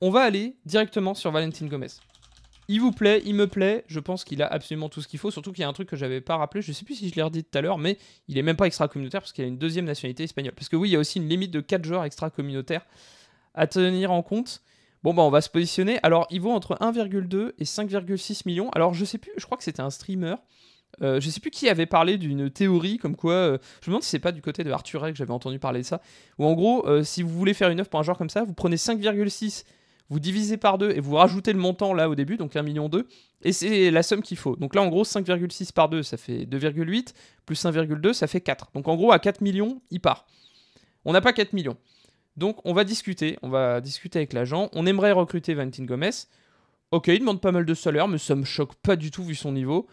On va aller directement sur Valentine Gomez. Il vous plaît, il me plaît, je pense qu'il a absolument tout ce qu'il faut, surtout qu'il y a un truc que j'avais pas rappelé, je sais plus si je l'ai redit tout à l'heure, mais il est même pas extra-communautaire parce qu'il a une deuxième nationalité espagnole. Parce que oui, il y a aussi une limite de 4 joueurs extra-communautaires à tenir en compte. Bon bah on va se positionner. Alors il vaut entre 1,2 et 5,6 millions. Alors je sais plus, je crois que c'était un streamer. Euh, je sais plus qui avait parlé d'une théorie comme quoi. Euh, je me demande si c'est pas du côté de Arthur que j'avais entendu parler de ça. Ou en gros, euh, si vous voulez faire une offre pour un joueur comme ça, vous prenez 5,6 vous divisez par 2 et vous rajoutez le montant là au début, donc 1,2 million, et c'est la somme qu'il faut. Donc là, en gros, 5,6 par 2, ça fait 2,8, plus 1,2, ça fait 4. Donc en gros, à 4 millions, il part. On n'a pas 4 millions. Donc on va discuter, on va discuter avec l'agent. On aimerait recruter Valentin Gomez. Ok, il demande pas mal de salaire, mais ça me choque pas du tout vu son niveau.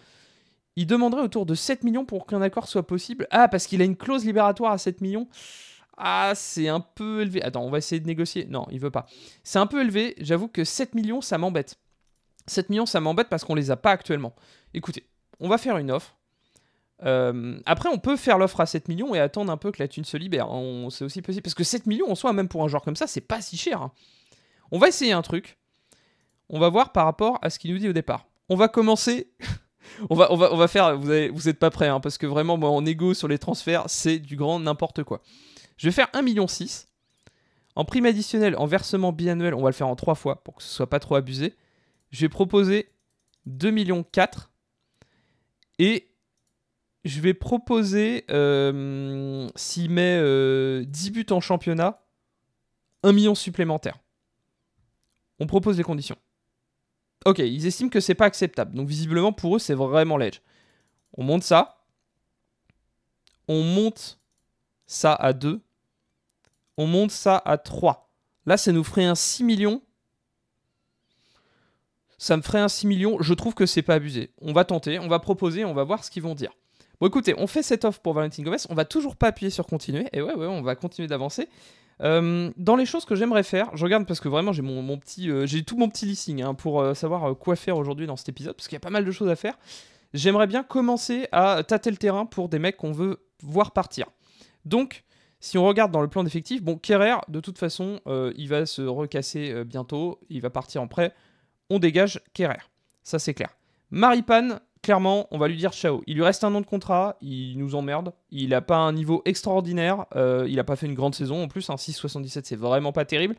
Il demanderait autour de 7 millions pour qu'un accord soit possible. Ah, parce qu'il a une clause libératoire à 7 millions. Ah, c'est un peu élevé. Attends, on va essayer de négocier. Non, il veut pas. C'est un peu élevé. J'avoue que 7 millions, ça m'embête. 7 millions, ça m'embête parce qu'on les a pas actuellement. Écoutez, on va faire une offre. Euh, après, on peut faire l'offre à 7 millions et attendre un peu que la thune se libère. On, c'est aussi possible. Parce que 7 millions en soi, même pour un genre comme ça, c'est pas si cher. Hein. On va essayer un truc. On va voir par rapport à ce qu'il nous dit au départ. On va commencer. on, va, va, faire. Vous, n'êtes pas prêts, hein, parce que vraiment, moi, en égo sur les transferts, c'est du grand n'importe quoi. Je vais faire 1,6 million. En prime additionnelle, en versement biannuel, on va le faire en 3 fois pour que ce soit pas trop abusé. Je vais proposer 2,4 millions. Et je vais proposer, euh, s'il met 10 euh, buts en championnat, 1 million supplémentaire. On propose les conditions. Ok, ils estiment que c'est pas acceptable. Donc visiblement pour eux c'est vraiment ledge. On monte ça. On monte ça à 2. On monte ça à 3. Là, ça nous ferait un 6 millions. Ça me ferait un 6 millions. Je trouve que c'est pas abusé. On va tenter, on va proposer, on va voir ce qu'ils vont dire. Bon, écoutez, on fait cette offre pour Valentin Gomez. On va toujours pas appuyer sur continuer. Et ouais, ouais, on va continuer d'avancer. Euh, dans les choses que j'aimerais faire, je regarde parce que vraiment j'ai mon, petit, euh, j'ai tout mon petit listing hein, pour euh, savoir quoi faire aujourd'hui dans cet épisode parce qu'il y a pas mal de choses à faire. J'aimerais bien commencer à tâter le terrain pour des mecs qu'on veut voir partir. Donc si on regarde dans le plan d'effectif, bon, Kerrer, de toute façon, euh, il va se recasser euh, bientôt, il va partir en prêt. On dégage Kerrer, ça c'est clair. Maripan, clairement, on va lui dire ciao. Il lui reste un an de contrat, il nous emmerde, il n'a pas un niveau extraordinaire, euh, il n'a pas fait une grande saison en plus, un hein. 6,77 c'est vraiment pas terrible.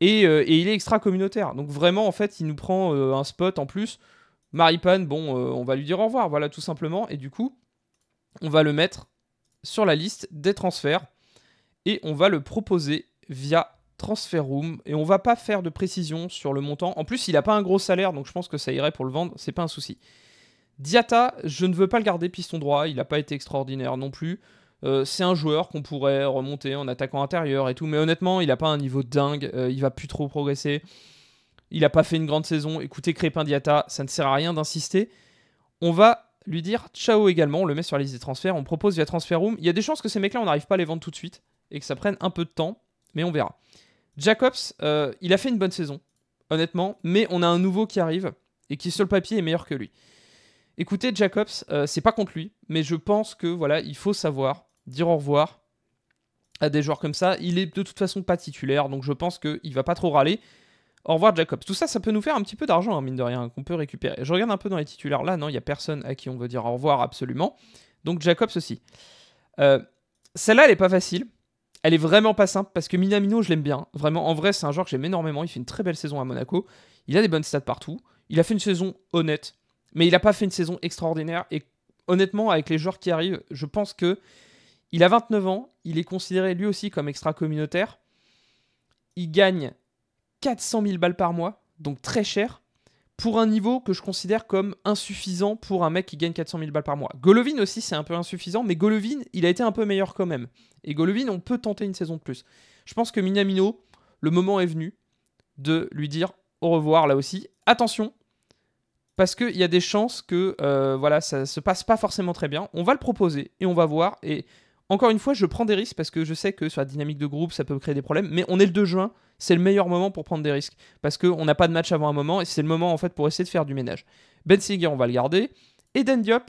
Et, et il est extra-communautaire, donc vraiment, en fait, il nous prend un spot en plus. Maripan, bon, on va lui dire au revoir, voilà tout simplement, et du coup, on va le mettre sur la liste des transferts et on va le proposer via Transfer Room et on va pas faire de précision sur le montant. En plus, il n'a pas un gros salaire donc je pense que ça irait pour le vendre, c'est pas un souci. Diata, je ne veux pas le garder piston droit, il n'a pas été extraordinaire non plus. Euh, c'est un joueur qu'on pourrait remonter en attaquant intérieur et tout, mais honnêtement, il n'a pas un niveau dingue, euh, il va plus trop progresser. Il n'a pas fait une grande saison. Écoutez, Crépin Diata, ça ne sert à rien d'insister. On va lui dire ciao également, on le met sur la liste des transferts, on propose via Transfer Room. Il y a des chances que ces mecs-là, on n'arrive pas à les vendre tout de suite et que ça prenne un peu de temps, mais on verra. Jacobs, euh, il a fait une bonne saison, honnêtement, mais on a un nouveau qui arrive et qui sur le papier est meilleur que lui. Écoutez, Jacobs, euh, c'est pas contre lui, mais je pense que voilà, il faut savoir dire au revoir à des joueurs comme ça. Il est de toute façon pas titulaire, donc je pense qu'il va pas trop râler. Au revoir Jacobs. Tout ça, ça peut nous faire un petit peu d'argent, hein, mine de rien, qu'on peut récupérer. Je regarde un peu dans les titulaires là, non, il n'y a personne à qui on veut dire au revoir absolument. Donc Jacobs aussi. Euh, celle-là, elle n'est pas facile. Elle est vraiment pas simple parce que Minamino, je l'aime bien. Vraiment, en vrai, c'est un joueur que j'aime énormément. Il fait une très belle saison à Monaco. Il a des bonnes stats partout. Il a fait une saison honnête, mais il n'a pas fait une saison extraordinaire. Et honnêtement, avec les joueurs qui arrivent, je pense que il a 29 ans. Il est considéré lui aussi comme extra communautaire. Il gagne 400 000 balles par mois, donc très cher, pour un niveau que je considère comme insuffisant pour un mec qui gagne 400 000 balles par mois. Golovin aussi, c'est un peu insuffisant, mais Golovin, il a été un peu meilleur quand même. Et Golovin, on peut tenter une saison de plus. Je pense que Minamino, le moment est venu de lui dire au revoir là aussi. Attention, parce qu'il y a des chances que euh, voilà, ça ne se passe pas forcément très bien. On va le proposer et on va voir. Et encore une fois, je prends des risques parce que je sais que sur la dynamique de groupe, ça peut créer des problèmes, mais on est le 2 juin, c'est le meilleur moment pour prendre des risques parce qu'on n'a pas de match avant un moment et c'est le moment en fait pour essayer de faire du ménage. Ben Singer, on va le garder. Eden Diop,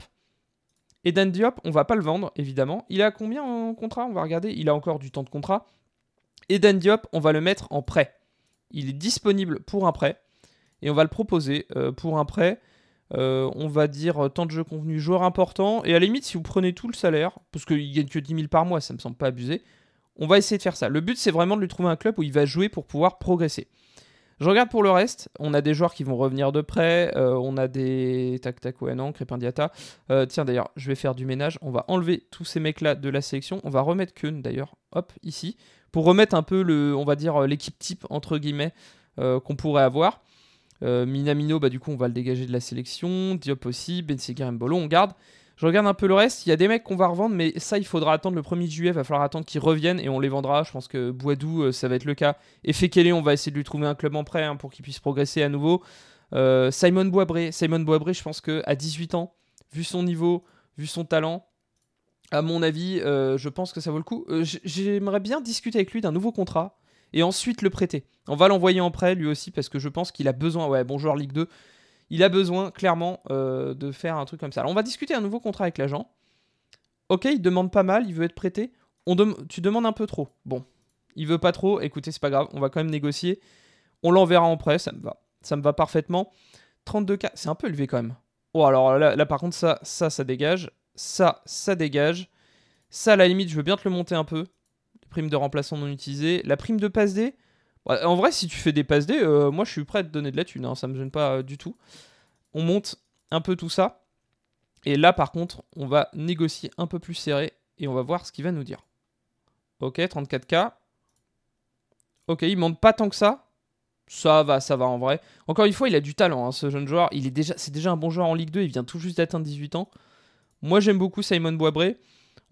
Eden Diop, on va pas le vendre évidemment. Il a combien en contrat On va regarder, il a encore du temps de contrat. Eden Diop, on va le mettre en prêt. Il est disponible pour un prêt et on va le proposer euh, pour un prêt euh, on va dire euh, tant de jeux convenu, joueur important. Et à la limite, si vous prenez tout le salaire, parce qu'il gagne que 10 000 par mois, ça me semble pas abusé, on va essayer de faire ça. Le but, c'est vraiment de lui trouver un club où il va jouer pour pouvoir progresser. Je regarde pour le reste. On a des joueurs qui vont revenir de près. Euh, on a des. Tac, tac, ouais, non, Crépindiata. tiens, d'ailleurs, je vais faire du ménage. On va enlever tous ces mecs-là de la sélection. On va remettre que d'ailleurs, hop, ici. Pour remettre un peu, le, on va dire, l'équipe type, entre guillemets, qu'on pourrait avoir. Euh, Minamino, bah, du coup, on va le dégager de la sélection. Diop aussi, et Mbolo, on garde. Je regarde un peu le reste. Il y a des mecs qu'on va revendre, mais ça, il faudra attendre le 1er juillet. Il va falloir attendre qu'ils reviennent et on les vendra. Je pense que Boidou, euh, ça va être le cas. Et Fekele, on va essayer de lui trouver un club en prêt hein, pour qu'il puisse progresser à nouveau. Euh, Simon Boabré, Simon Boibré, je pense qu'à 18 ans, vu son niveau, vu son talent, à mon avis, je pense que ça vaut le coup. J'aimerais bien discuter avec lui d'un nouveau contrat et ensuite le prêter. On va l'envoyer en prêt lui aussi parce que je pense qu'il a besoin, ouais, bon joueur Ligue 2, il a besoin clairement euh, de faire un truc comme ça. Alors on va discuter un nouveau contrat avec l'agent. Ok, il demande pas mal, il veut être prêté. On tu demandes un peu trop. Bon, il veut pas trop, écoutez, c'est pas grave, on va quand même négocier. On l'enverra en prêt, ça me va. Ça me va parfaitement. 32K, c'est un peu élevé quand même. Oh, alors là, là par contre, ça, ça, ça dégage. Ça, ça dégage. Ça, à la limite, je veux bien te le monter un peu prime de remplaçant non utilisé, la prime de passe D. Bah, en vrai, si tu fais des passes D, euh, moi je suis prêt à te donner de la thune, hein, ça me gêne pas euh, du tout. On monte un peu tout ça. Et là, par contre, on va négocier un peu plus serré et on va voir ce qu'il va nous dire. Ok, 34K. Ok, il monte pas tant que ça. Ça va, ça va en vrai. Encore une fois, il a du talent, hein, ce jeune joueur. Il est déjà, c'est déjà un bon joueur en Ligue 2. Il vient tout juste d'atteindre 18 ans. Moi, j'aime beaucoup Simon Boibré.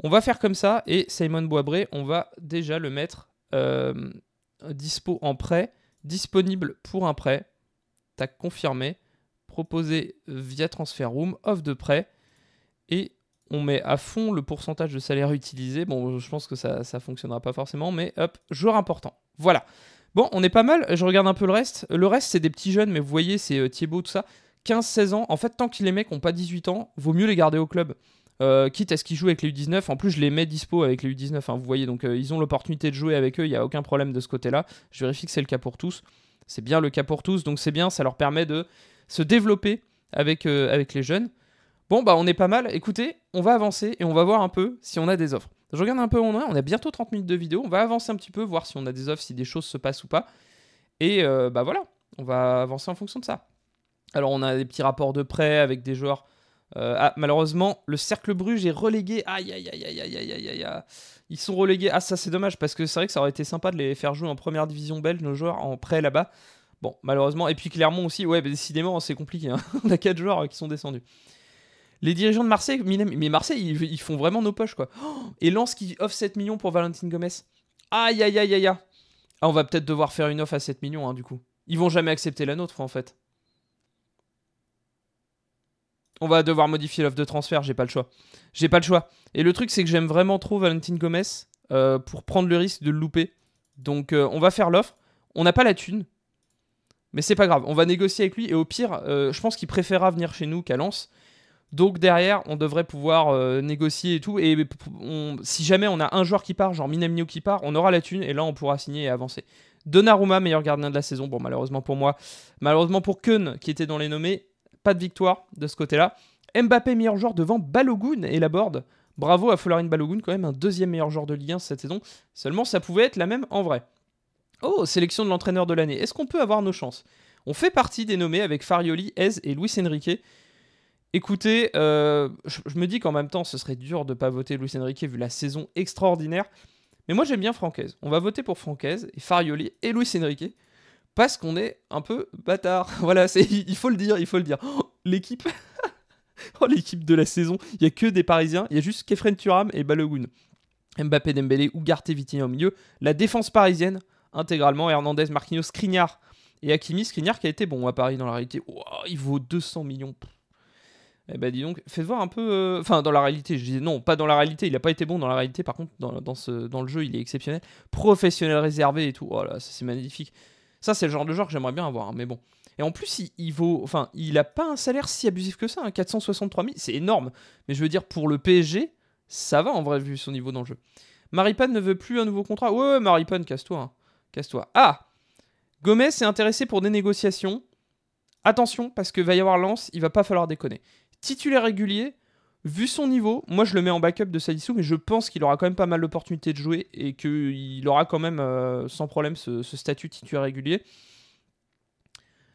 On va faire comme ça et Simon Boisbré, on va déjà le mettre euh, dispo en prêt, disponible pour un prêt. Tac confirmé, proposé via transfert room, offre de prêt. Et on met à fond le pourcentage de salaire utilisé. Bon, je pense que ça ne fonctionnera pas forcément, mais hop, joueur important. Voilà. Bon, on est pas mal. Je regarde un peu le reste. Le reste, c'est des petits jeunes, mais vous voyez, c'est euh, Thiebaud, tout ça. 15-16 ans. En fait, tant que les mecs n'ont pas 18 ans, vaut mieux les garder au club. Euh, quitte à ce qu'ils jouent avec les U19, en plus je les mets dispo avec les U19, hein, vous voyez, donc euh, ils ont l'opportunité de jouer avec eux, il n'y a aucun problème de ce côté-là. Je vérifie que c'est le cas pour tous. C'est bien le cas pour tous, donc c'est bien, ça leur permet de se développer avec, euh, avec les jeunes. Bon, bah on est pas mal, écoutez, on va avancer et on va voir un peu si on a des offres. Je regarde un peu on est, on a bientôt 30 minutes de vidéo, on va avancer un petit peu, voir si on a des offres, si des choses se passent ou pas. Et bah voilà, on va avancer en fonction de ça. Alors on a des petits rapports de prêt avec des joueurs euh, ah, malheureusement, le Cercle Bruges est relégué. Aïe, aïe, aïe, aïe, aïe, aïe, aïe, aïe. Ils sont relégués. Ah, ça, c'est dommage parce que c'est vrai que ça aurait été sympa de les faire jouer en première division belge, nos joueurs en prêt là-bas. Bon, malheureusement. Et puis Clermont aussi, ouais, bah, décidément, hein, c'est compliqué. Hein. On a 4 joueurs euh, qui sont descendus. Les dirigeants de Marseille, mais Marseille, ils, font vraiment nos poches, quoi. Oh, et Lance qui offre 7 millions pour Valentin Gomez. Aïe, aïe, aïe, aïe, aïe. Ah, on va peut-être devoir faire une offre à 7 millions, hein, du coup. Ils vont jamais accepter la nôtre, en fait on va devoir modifier l'offre de transfert, j'ai pas le choix. J'ai pas le choix. Et le truc, c'est que j'aime vraiment trop Valentin Gomez euh, pour prendre le risque de le louper. Donc euh, on va faire l'offre. On n'a pas la thune, mais c'est pas grave. On va négocier avec lui et au pire, euh, je pense qu'il préférera venir chez nous qu'à Lens. Donc derrière, on devrait pouvoir négocier et tout. Et si jamais on a un joueur qui part, genre Minamino qui part, on aura la thune et là on pourra signer et avancer. Donnarumma, meilleur gardien de la saison. Bon, malheureusement pour moi, malheureusement pour Keun qui était dans les nommés, de victoire de ce côté-là. Mbappé, meilleur joueur devant Balogun et Laborde. Bravo à Florine Balogun, quand même un deuxième meilleur joueur de Ligue 1 cette saison. Seulement, ça pouvait être la même en vrai. Oh, sélection de l'entraîneur de l'année. Est-ce qu'on peut avoir nos chances On fait partie des nommés avec Farioli, Ez et Luis Enrique. Écoutez, euh, je, me dis qu'en même temps, ce serait dur de ne pas voter Luis Enrique vu la saison extraordinaire. Mais moi, j'aime bien Francaise. On va voter pour Francaise et Farioli et Luis Enrique parce qu'on est un peu bâtard. Voilà, il faut le dire, il faut le dire. Oh, l'équipe oh, l'équipe de la saison, il y a que des Parisiens, il y a juste Kefren Turam et Balogun. Mbappé, Dembélé, Ugarte, Vitinha au milieu. La défense parisienne intégralement Hernandez, Marquinhos, Skriniar et Hakimi, Skriniar qui a été bon à Paris dans la réalité. il vaut 200 millions. Eh ben dis donc, faites voir un peu. Euh, enfin, dans la réalité, je disais non, pas dans la réalité, il n'a pas été bon dans la réalité, par contre, dans, ce, dans le jeu, il est exceptionnel. Professionnel réservé et tout, voilà, oh c'est magnifique. Ça, c'est le genre de joueur que j'aimerais bien avoir, hein, mais bon. Et en plus, il, il, vaut, enfin, il a pas un salaire si abusif que ça, 463 hein, 000, c'est énorme. Mais je veux dire, pour le PSG, ça va en vrai vu son niveau dans le jeu. ne veut plus un nouveau contrat. Ouais, ouais casse-toi, hein. casse-toi. Ah, Gomez est intéressé pour des négociations. Attention, parce que va y avoir Lance, il va pas falloir déconner. Titulaire régulier, vu son niveau, moi je le mets en backup de Sadissou, mais je pense qu'il aura quand même pas mal d'opportunités de jouer et qu'il aura quand même euh, sans problème ce, statut titulaire régulier.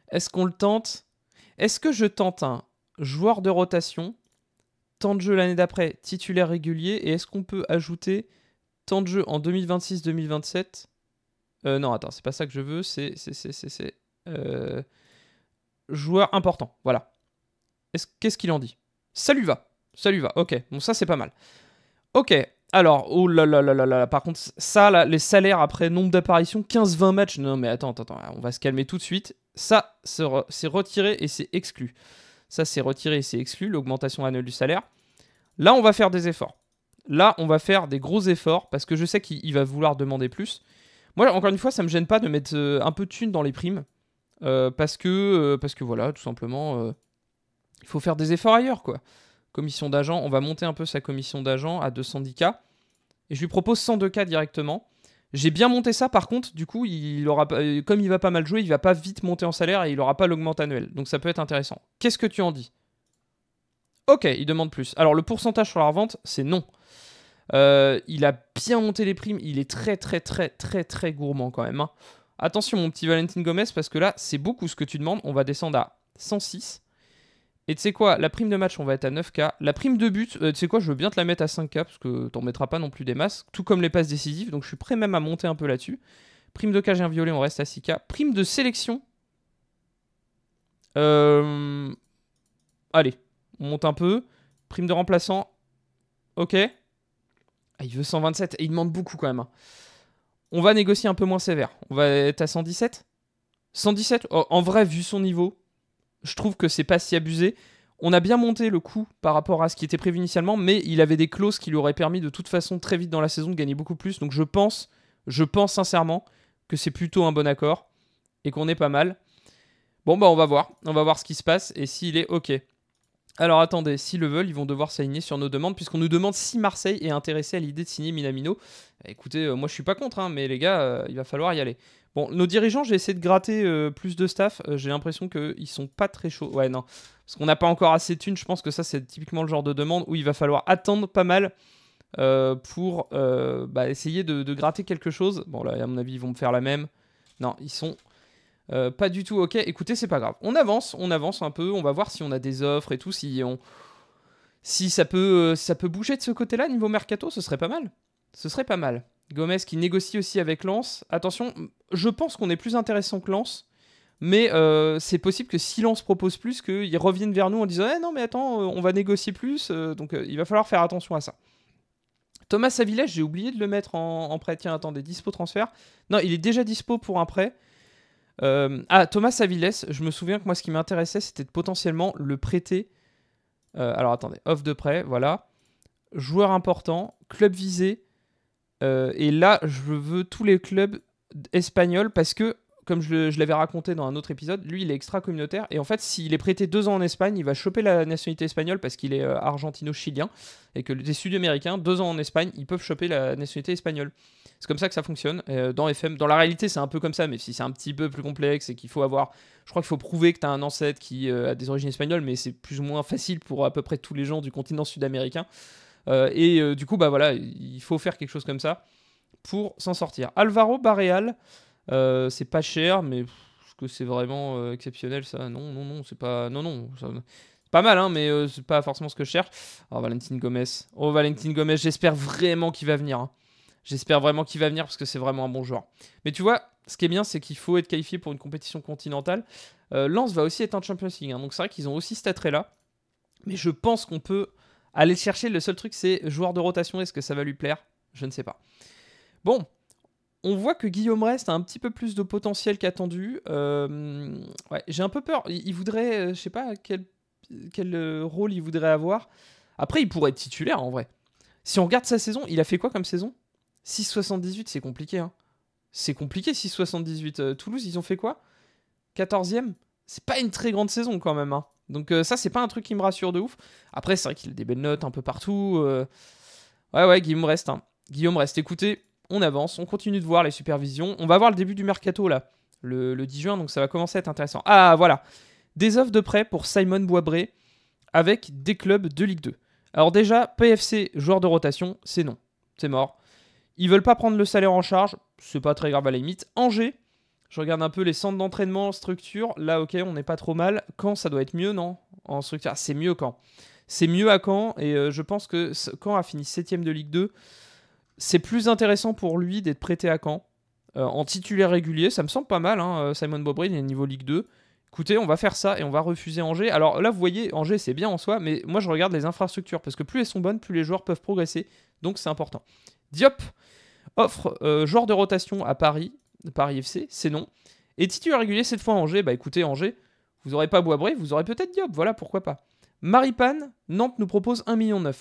Est-ce qu'on le tente Est-ce que je tente un joueur de rotation, tant de jeu l'année d'après, titulaire régulier, et est-ce qu'on peut ajouter tant de jeu en 2026-2027 euh, Non, attends, c'est pas ça que je veux, c'est. Euh, joueur important, voilà. Qu'est-ce qu'il en dit Ça lui va ça lui va, ok. Bon, ça, c'est pas mal. Ok, alors, oh là là là là là, par contre, ça, là, les salaires après nombre d'apparitions, 15-20 matchs, non mais attends, attends, on va se calmer tout de suite. Ça, c'est retiré et c'est exclu. Ça, c'est retiré et c'est exclu, l'augmentation annuelle du salaire. Là, on va faire des efforts. Là, on va faire des gros efforts parce que je sais qu'il va vouloir demander plus. Moi, encore une fois, ça me gêne pas de mettre euh, un peu de thunes dans les primes euh, parce que, euh, parce que voilà, tout simplement, il faut faire des efforts ailleurs, quoi commission d'agent, on va monter un peu sa commission d'agent à 210K. Et je lui propose 102K directement. J'ai bien monté ça, par contre, du coup, il aura, euh, comme il va pas mal jouer, il va pas vite monter en salaire et il aura pas l'augment annuelle. Donc ça peut être intéressant. Qu'est-ce que tu en dis Ok, il demande plus. Alors le pourcentage sur la revente, c'est non. Euh, il a bien monté les primes, il est très très très très très gourmand quand même. Hein. Attention mon petit Valentin Gomez, parce que là, c'est beaucoup ce que tu demandes. On va descendre à 106. Et tu sais quoi, la prime de match, on va être à 9K. La prime de but, euh, tu sais quoi, je veux bien te la mettre à 5K parce que t'en mettras pas non plus des masses, tout comme les passes décisives, donc je suis prêt même à monter un peu là-dessus. Prime de cage violet, on reste à 6K. Prime de sélection. Euh, allez, on monte un peu. Prime de remplaçant. Ok. Ah, il veut 127 et il demande beaucoup quand même. Hein. On va négocier un peu moins sévère. On va être à 117 117 En vrai, vu son niveau, je trouve que c'est pas si abusé. On a bien monté le coup par rapport à ce qui était prévu initialement, mais il avait des clauses qui lui auraient permis de toute façon très vite dans la saison de gagner beaucoup plus. Donc je pense, je pense sincèrement que c'est plutôt un bon accord et qu'on est pas mal. Bon bah on va voir, on va voir ce qui se passe et s'il est ok. Alors attendez, s'ils le veulent, ils vont devoir s'aligner sur nos demandes, puisqu'on nous demande si Marseille est intéressé à l'idée de signer Minamino. Bah, écoutez, euh, moi je suis pas contre, hein, mais les gars, euh, il va falloir y aller. Bon, nos dirigeants, j'ai essayé de gratter euh, plus de staff. Euh, j'ai l'impression qu'ils sont pas très chauds. Ouais, non. Parce qu'on n'a pas encore assez de thunes. Je pense que ça, c'est typiquement le genre de demande où il va falloir attendre pas mal euh, pour bah, essayer de, gratter quelque chose. Bon, là, à mon avis, ils vont me faire la même. Non, ils sont pas du tout OK. Écoutez, c'est pas grave. On avance, on avance un peu. On va voir si on a des offres et tout. Si, on... si ça, peut, ça peut bouger de ce côté-là, niveau mercato, ce serait pas mal. Ce serait pas mal. Gomez qui négocie aussi avec Lens. Attention, je pense qu'on est plus intéressant que Lens. Mais euh, c'est possible que si Lens propose plus, qu'ils reviennent vers nous en disant eh non mais attends, euh, on va négocier plus, euh, donc il va falloir faire attention à ça. Thomas Savilès, j'ai oublié de le mettre en, prêt. Tiens, attendez, dispo transfert. Non, il est déjà dispo pour un prêt. ah, Thomas Savillès, je me souviens que moi, ce qui m'intéressait, c'était de potentiellement le prêter. alors attendez, off de prêt, voilà. Joueur important, club visé, euh, et là, je veux tous les clubs espagnols parce que comme je, l'avais raconté dans un autre épisode, lui, il est extra-communautaire. Et en fait, s'il est prêté deux ans en Espagne, il va choper la nationalité espagnole parce qu'il est euh, argentino-chilien. Et que les Sud-Américains, deux ans en Espagne, ils peuvent choper la nationalité espagnole. C'est comme ça que ça fonctionne. Euh, dans FM, dans la réalité, c'est un peu comme ça, mais si c'est un petit peu plus complexe et qu'il faut avoir. Je crois qu'il faut prouver que tu as un ancêtre qui a des origines espagnoles, mais c'est plus ou moins facile pour à peu près tous les gens du continent sud-américain. Euh, et euh, du coup, bah voilà, il faut faire quelque chose comme ça pour s'en sortir. Alvaro Barreal, euh, c'est pas cher, mais ce que c'est vraiment exceptionnel ça Non, non, non, c'est pas. Non, non. pas mal, hein, mais c'est pas forcément ce que je cherche. Oh, Valentine Gomez. Oh, Valentin Gomez, j'espère vraiment qu'il va venir. Hein. J'espère vraiment qu'il va venir parce que c'est vraiment un bon joueur. Mais tu vois, ce qui est bien, c'est qu'il faut être qualifié pour une compétition continentale. Lens va aussi être un Champions League, hein, donc c'est vrai qu'ils ont aussi cet attrait-là. Mais je pense qu'on peut Aller le chercher, le seul truc c'est joueur de rotation, est-ce que ça va lui plaire Je ne sais pas. Bon, on voit que Guillaume Reste a un petit peu plus de potentiel qu'attendu. Euh, j'ai un peu peur. Il voudrait, je euh, je sais pas quel, euh, rôle il voudrait avoir. Après, il pourrait être titulaire en vrai. Si on regarde sa saison, il a fait quoi comme saison 6,78, c'est compliqué. Hein. C'est compliqué, 6,78. Toulouse, ils ont fait quoi 14e C'est pas une très grande saison quand même. Hein. Donc euh, ça, c'est pas un truc qui me rassure de ouf. Après, c'est vrai qu'il a des belles notes un peu partout. Euh. Ouais, ouais, Guillaume reste. Hein. Guillaume reste. Écoutez, on avance, on continue de voir les supervisions. On va voir le début du mercato, là, le, 10 juin, donc ça va commencer à être intéressant. Ah, voilà. Des offres de prêt pour Simon Boisbré avec des clubs de Ligue 2. Alors déjà, PFC, joueur de rotation, c'est non. C'est mort. Ils veulent pas prendre le salaire en charge, c'est pas très grave à la limite. Angers, je regarde un peu les centres d'entraînement, structure. Là, ok, on n'est pas trop mal. Quand ça doit être mieux, non En structure, ah, c'est mieux quand. C'est mieux à Caen et euh, je pense que quand a fini 7 de Ligue 2. C'est plus intéressant pour lui d'être prêté à Caen euh, en titulaire régulier. Ça me semble pas mal. Hein. Euh, Simon Bobry, il est niveau Ligue 2. Écoutez, on va faire ça et on va refuser Angers. Alors là, vous voyez, Angers, c'est bien en soi, mais moi, je regarde les infrastructures parce que plus elles sont bonnes, plus les joueurs peuvent progresser. Donc, c'est important. Diop offre joueur de rotation à Paris Paris FC, c'est non. Et si titulaire régulier cette fois Angers, bah écoutez Angers, vous n'aurez pas Boisbré, vous aurez peut-être Diop, voilà pourquoi pas. Maripane, Nantes nous propose 1,9 million.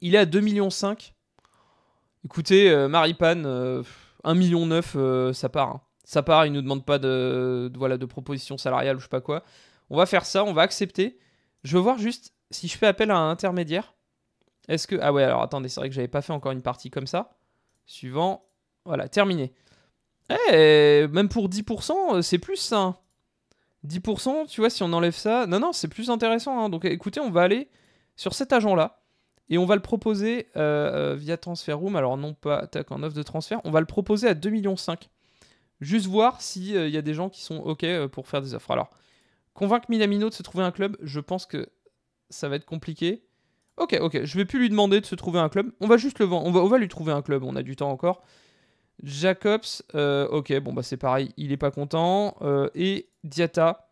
Il est à 2,5 millions. Écoutez, euh, Maripane, euh, million, neuf, euh, ça part. Hein. Ça part, il ne nous demande pas de, voilà, de proposition salariale ou je sais pas quoi. On va faire ça, on va accepter. Je veux voir juste si je fais appel à un intermédiaire. Est-ce que. Ah ouais, alors attendez, c'est vrai que j'avais pas fait encore une partie comme ça. Suivant. Voilà, terminé. Eh, même pour 10%, euh, c'est plus ça. 10%, tu vois, si on enlève ça. Non, non, c'est plus intéressant. Hein. Donc écoutez, on va aller sur cet agent-là. Et on va le proposer euh, euh, via transfer room, Alors non pas en offre de transfert. On va le proposer à 2,5 millions. Juste voir si il y a des gens qui sont OK pour faire des offres. Alors, convaincre Milamino de se trouver un club, je pense que ça va être compliqué. Ok, ok, je vais plus lui demander de se trouver un club. On va juste le vendre. on va lui trouver un club. On a du temps encore. Jacobs, euh, ok, bon bah c'est pareil, il est pas content. Euh, et Diata.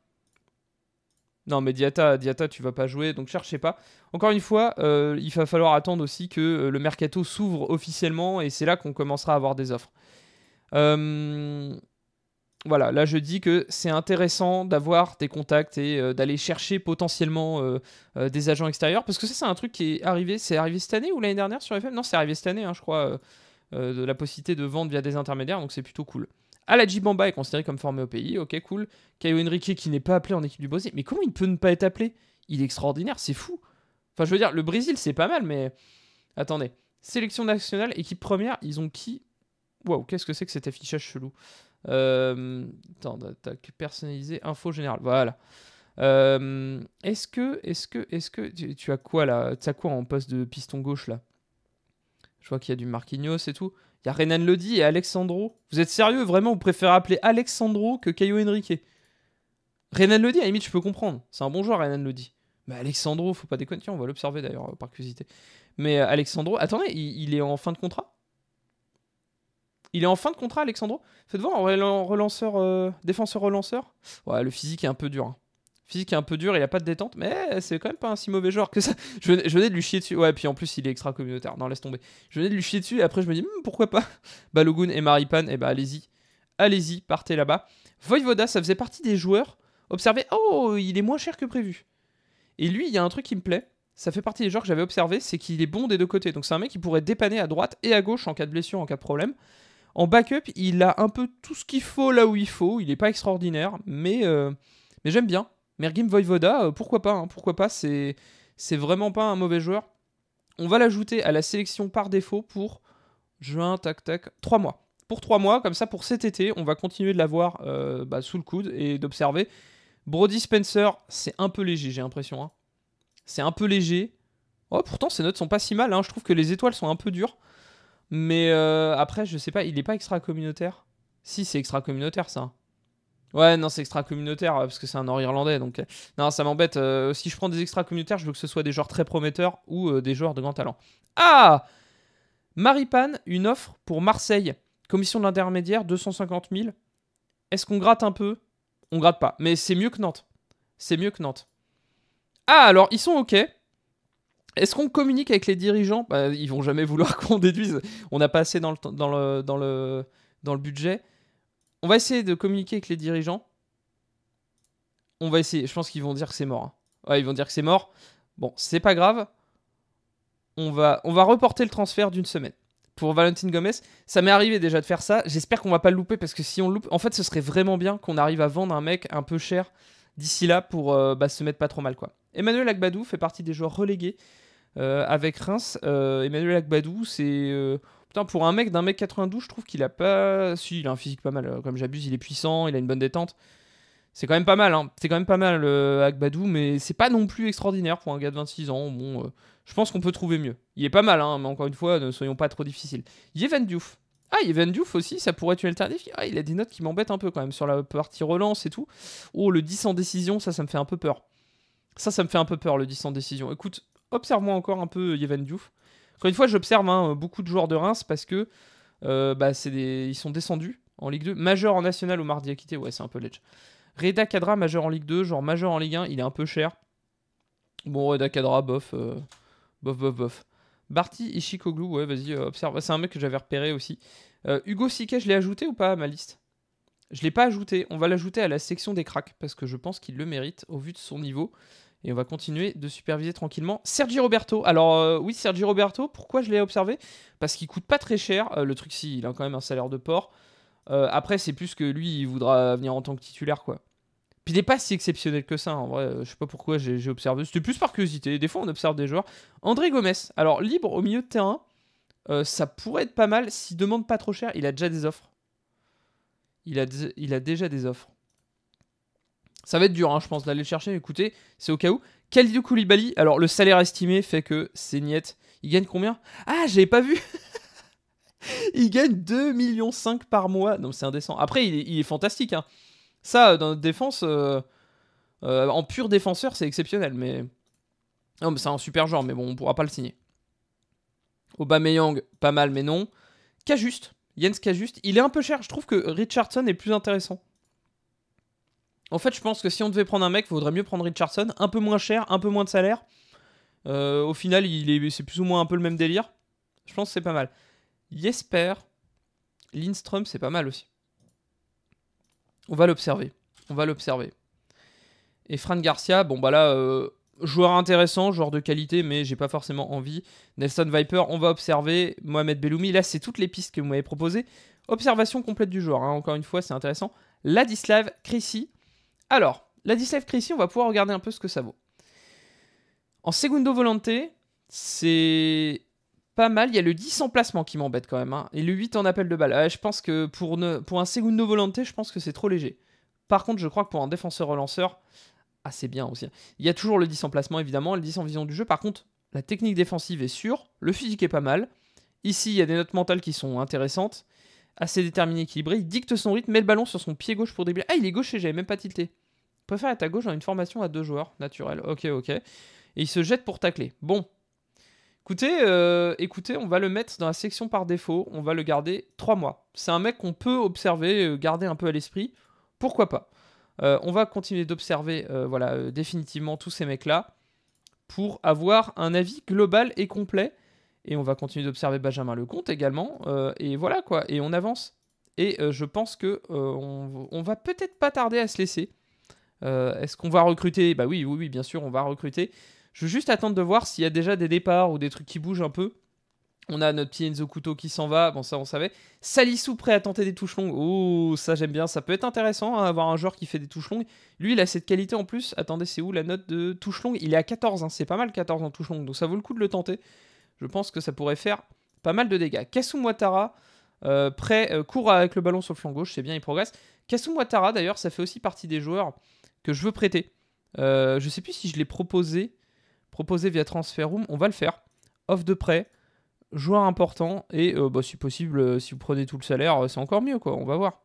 Non mais Diata, Diata, tu vas pas jouer, donc cherchez pas. Encore une fois, euh, il va falloir attendre aussi que le mercato s'ouvre officiellement et c'est là qu'on commencera à avoir des offres. voilà, là je dis que c'est intéressant d'avoir des contacts et d'aller chercher potentiellement des agents extérieurs parce que ça c'est un truc qui est arrivé, c'est arrivé cette année ou l'année dernière sur FM Non, c'est arrivé cette année, hein, je crois. Euh, de la possibilité de vendre via des intermédiaires, donc c'est plutôt cool. alajibamba Bamba est considéré comme formé au pays, ok, cool. Caio Henrique qui n'est pas appelé en équipe du Brésil, mais comment il peut ne pas être appelé Il est extraordinaire, c'est fou. Enfin, je veux dire, le Brésil, c'est pas mal, mais attendez. Sélection nationale, équipe première, ils ont qui Waouh, qu'est-ce que c'est que cet affichage chelou euh... Attends, tac, personnalisé, info générale, voilà. Euh, est-ce que, est-ce que, est-ce que, tu, tu as quoi là Tu quoi en poste de piston gauche là je vois qu'il y a du Marquinhos et tout. Il y a Renan Lodi et Alexandro. Vous êtes sérieux Vraiment, vous préférez appeler Alexandro que Caio Henrique Renan Lodi, à la limite, je peux comprendre. C'est un bon joueur, Renan Lodi. Mais Alexandro, faut pas déconner. Tiens, on va l'observer d'ailleurs, par curiosité. Mais euh, Alexandro, attendez, il, est en fin de contrat Il est en fin de contrat, Alexandro Faites voir, relanceur, euh, défenseur relanceur Ouais, le physique est un peu dur. Hein physique est un peu dur, il n'y a pas de détente, mais c'est quand même pas un si mauvais joueur que ça. Je venais, de lui chier dessus. Ouais, puis en plus, il est extra communautaire. Non, laisse tomber. Je venais de lui chier dessus, et après, je me dis, hmm, pourquoi pas Balogun et Maripan, et eh bah, ben, allez-y. Allez-y, partez là-bas. Voivoda, ça faisait partie des joueurs. Observez, oh, il est moins cher que prévu. Et lui, il y a un truc qui me plaît. Ça fait partie des joueurs que j'avais observé, c'est qu'il est bon des deux côtés. Donc c'est un mec qui pourrait dépanner à droite et à gauche en cas de blessure, en cas de problème. En backup, il a un peu tout ce qu'il faut là où il faut. Il n'est pas extraordinaire, mais, euh, mais j'aime bien. Mergim Voivoda, euh, pourquoi pas hein, Pourquoi pas C'est vraiment pas un mauvais joueur. On va l'ajouter à la sélection par défaut pour juin, tac, tac, 3 mois. Pour 3 mois, comme ça, pour cet été, on va continuer de l'avoir euh, bah, sous le coude et d'observer. Brody Spencer, c'est un peu léger, j'ai l'impression. Hein. C'est un peu léger. Oh, pourtant, ses notes sont pas si mal. Hein. Je trouve que les étoiles sont un peu dures. Mais euh, après, je sais pas, il est pas extra communautaire. Si, c'est extra communautaire ça. Ouais, non, c'est extra communautaire parce que c'est un Nord-Irlandais. Donc, euh, non, ça m'embête. Euh, si je prends des extra communautaires, je veux que ce soit des joueurs très prometteurs ou euh, des joueurs de grand talent. Ah Maripane, une offre pour Marseille. Commission de l'intermédiaire, 250 000. Est-ce qu'on gratte un peu On gratte pas. Mais c'est mieux que Nantes. C'est mieux que Nantes. Ah, alors, ils sont OK. Est-ce qu'on communique avec les dirigeants bah, Ils vont jamais vouloir qu'on déduise. On n'a pas assez dans le, dans le, dans le, dans le budget. On va essayer de communiquer avec les dirigeants. On va essayer. Je pense qu'ils vont dire que c'est mort. Hein. Ouais, ils vont dire que c'est mort. Bon, c'est pas grave. On va, on va reporter le transfert d'une semaine pour Valentine Gomez. Ça m'est arrivé déjà de faire ça. J'espère qu'on va pas le louper parce que si on loupe, en fait, ce serait vraiment bien qu'on arrive à vendre un mec un peu cher d'ici là pour euh, bah, se mettre pas trop mal quoi. Emmanuel Agbadou fait partie des joueurs relégués euh, avec Reims. Euh, Emmanuel Agbadou, c'est Putain, pour un mec d'un mec 92, je trouve qu'il a pas. Si, il a un physique pas mal, euh, comme j'abuse, il est puissant, il a une bonne détente. C'est quand même pas mal, hein. c'est quand même pas mal euh, Agbadou, mais c'est pas non plus extraordinaire pour un gars de 26 ans. Bon, euh, je pense qu'on peut trouver mieux. Il est pas mal, hein, mais encore une fois, ne soyons pas trop difficiles. Yevan Ah, Yevan aussi, ça pourrait être une alternative. Ah, il a des notes qui m'embêtent un peu quand même sur la partie relance et tout. Oh, le 10 en décision, ça, ça me fait un peu peur. Ça, ça me fait un peu peur, le 10 en décision. Écoute, observe-moi encore un peu Yevan encore une fois, j'observe hein, beaucoup de joueurs de Reims parce que euh, bah, ils sont descendus en Ligue 2. Majeur en National au mardi acquitté, ouais, c'est un peu ledge. Reda Kadra, majeur en Ligue 2, genre majeur en Ligue 1, il est un peu cher. Bon, Reda Kadra, bof, euh, bof, bof, bof. Barty Ishikoglu, ouais, vas-y, euh, observe. C'est un mec que j'avais repéré aussi. Hugo Sique, je l'ai ajouté ou pas à ma liste Je l'ai pas ajouté. On va l'ajouter à la section des cracks parce que je pense qu'il le mérite au vu de son niveau. Et on va continuer de superviser tranquillement Sergi Roberto. Alors euh, oui, Sergi Roberto, pourquoi je l'ai observé Parce qu'il coûte pas très cher. Euh, le truc, si, il a quand même un salaire de port. Euh, après, c'est plus que lui, il voudra venir en tant que titulaire, quoi. Puis il n'est pas si exceptionnel que ça, en vrai. Je sais pas pourquoi j'ai observé. C'était plus par curiosité. Des fois, on observe des joueurs. André Gomez, alors libre au milieu de terrain, ça pourrait être pas mal. S'il demande pas trop cher, il a déjà des offres. Il a, il a déjà des offres. Ça va être dur, hein, je pense, d'aller le chercher. Écoutez, c'est au cas où. du Koulibaly, alors le salaire estimé fait que c'est niette. Il gagne combien Ah, j'avais pas vu Il gagne 2,5 millions par mois. Non, c'est indécent. Après, il est, fantastique. Hein. Ça, euh, dans notre défense, euh, euh, en pur défenseur, c'est exceptionnel. Mais. Non, mais c'est un super genre, mais bon, on pourra pas le signer. Aubameyang, pas mal, mais non. Kajuste, Jens Kajuste. il est un peu cher. Je trouve que Richardson est plus intéressant. En fait, je pense que si on devait prendre un mec, il vaudrait mieux prendre Richardson. Un peu moins cher, un peu moins de salaire. Euh, au final, est, c'est plus ou moins un peu le même délire. Je pense que c'est pas mal. Jesper, Lindstrom, c'est pas mal aussi. On va l'observer. On va l'observer. Et Fran Garcia, bon bah là, euh, joueur intéressant, joueur de qualité, mais j'ai pas forcément envie. Nelson Viper, on va observer. Mohamed Belloumi, là, c'est toutes les pistes que vous m'avez proposées. Observation complète du joueur, hein. encore une fois, c'est intéressant. Ladislav Chrissy. Alors, la Ladislav ici, on va pouvoir regarder un peu ce que ça vaut. En segundo volante, c'est pas mal. Il y a le 10 en placement qui m'embête quand même. Hein. Et le 8 en appel de balle. Ah, je pense que pour, ne... un segundo volante, je pense que c'est trop léger. Par contre, je crois que pour un défenseur relanceur, assez ah, bien aussi. Hein. Il y a toujours le 10 en placement, évidemment, le 10 en vision du jeu. Par contre, la technique défensive est sûre. Le physique est pas mal. Ici, il y a des notes mentales qui sont intéressantes. Assez déterminé, équilibré. Il dicte son rythme, met le ballon sur son pied gauche pour dribbler. Ah, il est gaucher, j'avais même pas tilté. Préfère être à gauche dans une formation à deux joueurs, naturel. Ok, ok. Et il se jette pour tacler. Bon. Écoutez, euh, écoutez, on va le mettre dans la section par défaut. On va le garder trois mois. C'est un mec qu'on peut observer, euh, garder un peu à l'esprit. Pourquoi pas euh, On va continuer d'observer voilà, définitivement tous ces mecs-là pour avoir un avis global et complet. Et on va continuer d'observer Benjamin Lecomte également. et voilà quoi. Et on avance. Et je pense que on va peut-être pas tarder à se laisser. Euh, est-ce qu'on va recruter Bah oui, oui, oui, bien sûr, on va recruter. Je veux juste attendre de voir s'il y a déjà des départs ou des trucs qui bougent un peu. On a notre petit Enzo qui s'en va, bon ça on savait. Salissou prêt à tenter des touches longues, oh ça j'aime bien, ça peut être intéressant à hein, avoir un joueur qui fait des touches longues. Lui il a cette qualité en plus, attendez c'est où la note de touche longue Il est à 14, hein. c'est pas mal 14 en touche longue, donc ça vaut le coup de le tenter. Je pense que ça pourrait faire pas mal de dégâts. Kasum euh, prêt, euh, court avec le ballon sur le flanc gauche, c'est bien, il progresse. Kasu d'ailleurs, ça fait aussi partie des joueurs que je veux prêter. je euh, je sais plus si je l'ai proposé, proposé via Room, On va le faire. Offre de prêt, joueur important et euh, bah, si possible, euh, si vous prenez tout le salaire, c'est encore mieux quoi. On va voir.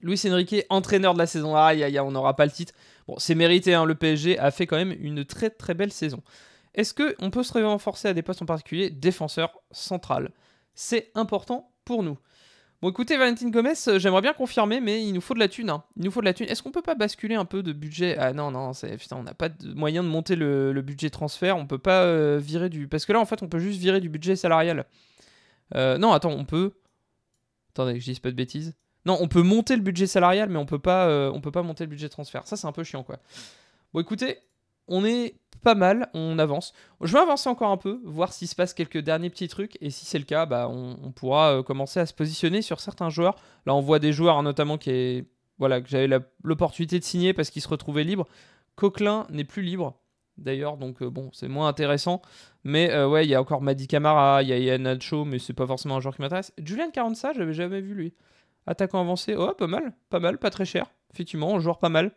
Luis Enrique, entraîneur de la saison. Aïe aïe on n'aura pas le titre. Bon, c'est mérité. Hein. le PSG a fait quand même une très très belle saison. Est-ce que on peut se renforcer à des postes en particulier défenseur central C'est important pour nous. Bon, écoutez, Valentine Gomez, euh, j'aimerais bien confirmer, mais il nous faut de la thune. Hein. Il nous faut de la thune. Est-ce qu'on peut pas basculer un peu de budget Ah non, non, putain, on n'a pas de moyen de monter le, budget transfert. On peut pas euh, virer du. Parce que là, en fait, on peut juste virer du budget salarial. Euh, non, attends, on peut. Attendez, que je dise pas de bêtises. Non, on peut monter le budget salarial, mais on peut pas, on peut pas monter le budget transfert. Ça, c'est un peu chiant, quoi. Bon, écoutez, on est pas mal, on avance. Je vais avancer encore un peu, voir s'il se passe quelques derniers petits trucs, et si c'est le cas, bah, on, pourra euh, commencer à se positionner sur certains joueurs. Là, on voit des joueurs hein, notamment qui est, voilà, que j'avais l'opportunité de signer parce qu'ils se retrouvaient libres. Coquelin n'est plus libre, d'ailleurs, donc euh, bon, c'est moins intéressant. Mais euh, ouais, il y a encore Madi Camara, il y a Ian Nacho, mais c'est pas forcément un joueur qui m'intéresse. Julian je j'avais jamais vu lui. Attaquant avancé, oh, pas mal, pas mal, pas très cher. Effectivement, un joueur pas mal.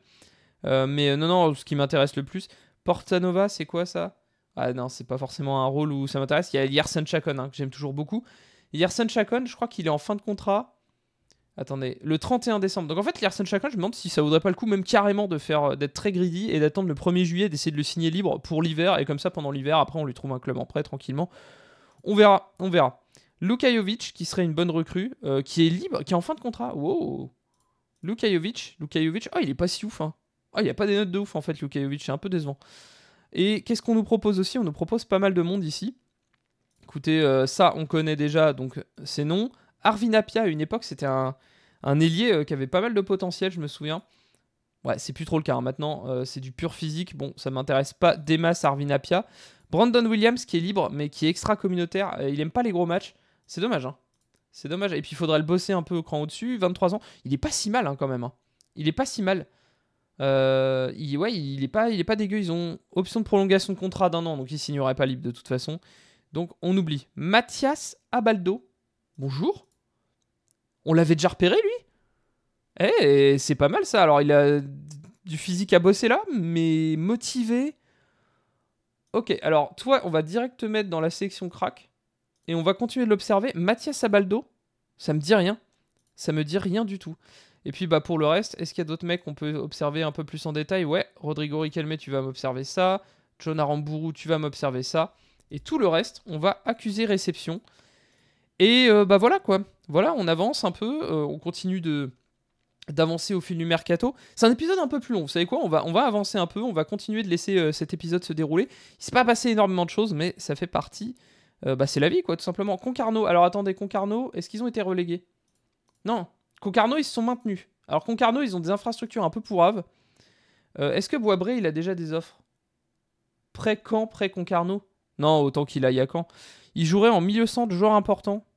mais non, non, ce qui m'intéresse le plus, Portanova, c'est quoi ça Ah non, c'est pas forcément un rôle où ça m'intéresse. Il y a Yersen Chacon, hein, que j'aime toujours beaucoup. Yersen Chacon, je crois qu'il est en fin de contrat. Attendez, le 31 décembre. Donc en fait, Yersen Chacon, je me demande si ça vaudrait pas le coup, même carrément, de faire euh, d'être très greedy et d'attendre le 1er juillet, d'essayer de le signer libre pour l'hiver. Et comme ça, pendant l'hiver, après, on lui trouve un club en prêt tranquillement. On verra, on verra. Lukajovic, qui serait une bonne recrue, euh, qui est libre, qui est en fin de contrat. Wow Lukajovic, Lukajovic, oh, il est pas si ouf, hein. Ah, il n'y a pas des notes de ouf en fait, Lukajovic, c'est un peu décevant. Et qu'est-ce qu'on nous propose aussi On nous propose pas mal de monde ici. Écoutez, euh, ça, on connaît déjà, donc c'est non. Arvin à une époque, c'était un, un ailier euh, qui avait pas mal de potentiel, je me souviens. Ouais, c'est plus trop le cas hein, maintenant, euh, c'est du pur physique. Bon, ça m'intéresse pas des masses Brandon Williams qui est libre, mais qui est extra communautaire, il aime pas les gros matchs. C'est dommage, hein. C'est dommage. Et puis il faudrait le bosser un peu au cran au-dessus, 23 ans. Il est pas si mal hein, quand même. Hein. Il est pas si mal. Euh, il, ouais, il est pas, il est pas dégueu. Ils ont option de prolongation de contrat d'un an, donc il signerait pas libre de toute façon. Donc on oublie. Mathias Abaldo. Bonjour. On l'avait déjà repéré lui. Eh, c'est pas mal ça. Alors il a du physique à bosser là, mais motivé. Ok, alors toi, on va direct te mettre dans la section crack et on va continuer de l'observer. Mathias Abaldo, ça me dit rien. Ça me dit rien du tout. Et puis bah, pour le reste, est-ce qu'il y a d'autres mecs qu'on peut observer un peu plus en détail Ouais, Rodrigo Riquelme, tu vas m'observer ça. John Aramburu, tu vas m'observer ça. Et tout le reste, on va accuser réception. Et euh, bah voilà quoi. Voilà, on avance un peu, euh, on continue de d'avancer au fil du mercato. C'est un épisode un peu plus long. Vous savez quoi On va on va avancer un peu, on va continuer de laisser euh, cet épisode se dérouler. Il s'est pas passé énormément de choses, mais ça fait partie. bah c'est la vie quoi, tout simplement. Concarneau. Alors attendez, Concarneau, est-ce qu'ils ont été relégués Non. Concarneau, ils se sont maintenus. Alors Concarneau, ils ont des infrastructures un peu pourraves. Euh, est-ce que Boisbré, il a déjà des offres Près quand près Concarneau Non, autant qu'il aille à quand Il jouerait en milieu centre, joueur important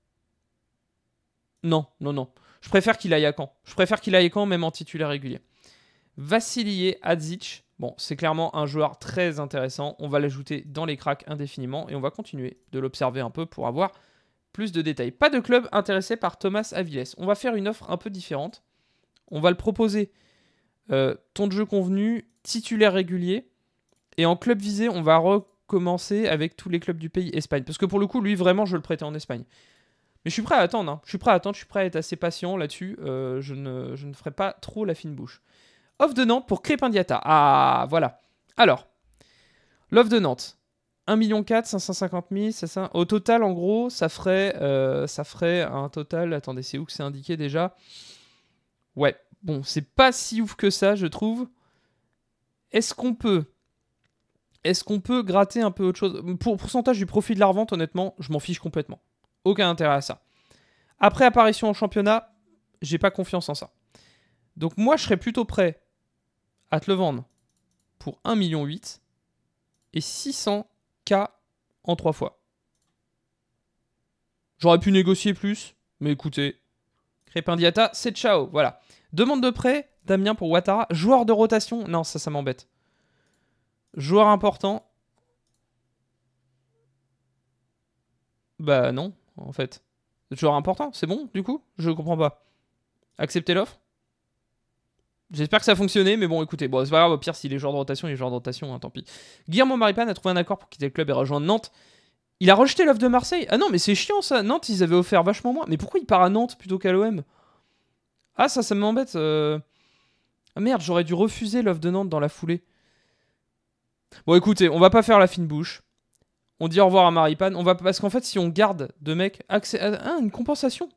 Non, non, non. Je préfère qu'il aille à quand Je préfère qu'il aille à même en titulaire régulier. Vassilier Adzic. Bon, c'est clairement un joueur très intéressant. On va l'ajouter dans les cracks indéfiniment et on va continuer de l'observer un peu pour avoir plus de détails. Pas de club intéressé par Thomas Aviles. On va faire une offre un peu différente. On va le proposer euh, ton de jeu convenu, titulaire régulier. Et en club visé, on va recommencer avec tous les clubs du pays Espagne. Parce que pour le coup, lui, vraiment, je le prêtais en Espagne. Mais je suis prêt à attendre. Hein. Je suis prêt à attendre. Je suis prêt à être assez patient là-dessus. Euh, je, ne, ferai pas trop la fine bouche. Offre de Nantes pour Crépin Ah, voilà. Alors, l'offre de Nantes. 1 million 550 000, c'est ça Au total, en gros, ça ferait, euh, ça ferait un total. Attendez, c'est où que c'est indiqué déjà Ouais, bon, c'est pas si ouf que ça, je trouve. Est-ce qu'on peut Est-ce qu'on peut gratter un peu autre chose Pour pourcentage du profit de la revente, honnêtement, je m'en fiche complètement. Aucun intérêt à ça. Après apparition en championnat, j'ai pas confiance en ça. Donc moi, je serais plutôt prêt à te le vendre pour 1,8 million et 600 en trois fois. J'aurais pu négocier plus, mais écoutez, Crépin Diata, c'est ciao, voilà. Demande de prêt, Damien pour Ouattara. Joueur de rotation, non, ça, ça m'embête. Joueur important. Bah non, en fait. Joueur important, c'est bon, du coup Je comprends pas. Accepter l'offre J'espère que ça a fonctionné, mais bon, écoutez, bon, c'est pas grave, au pire, s'il est joueur de rotation, il est joueur de rotation, hein, tant pis. Guillermo Maripane a trouvé un accord pour quitter le club et rejoindre Nantes. Il a rejeté l'offre de Marseille. Ah non, mais c'est chiant ça. Nantes, ils avaient offert vachement moins. Mais pourquoi il part à Nantes plutôt qu'à l'OM Ah, ça, ça m'embête. Euh. Ah merde, j'aurais dû refuser l'offre de Nantes dans la foulée. Bon, écoutez, on va pas faire la fine bouche. On dit au revoir à Maripane. On va... Parce qu'en fait, si on garde deux mecs, accès... à ah, une compensation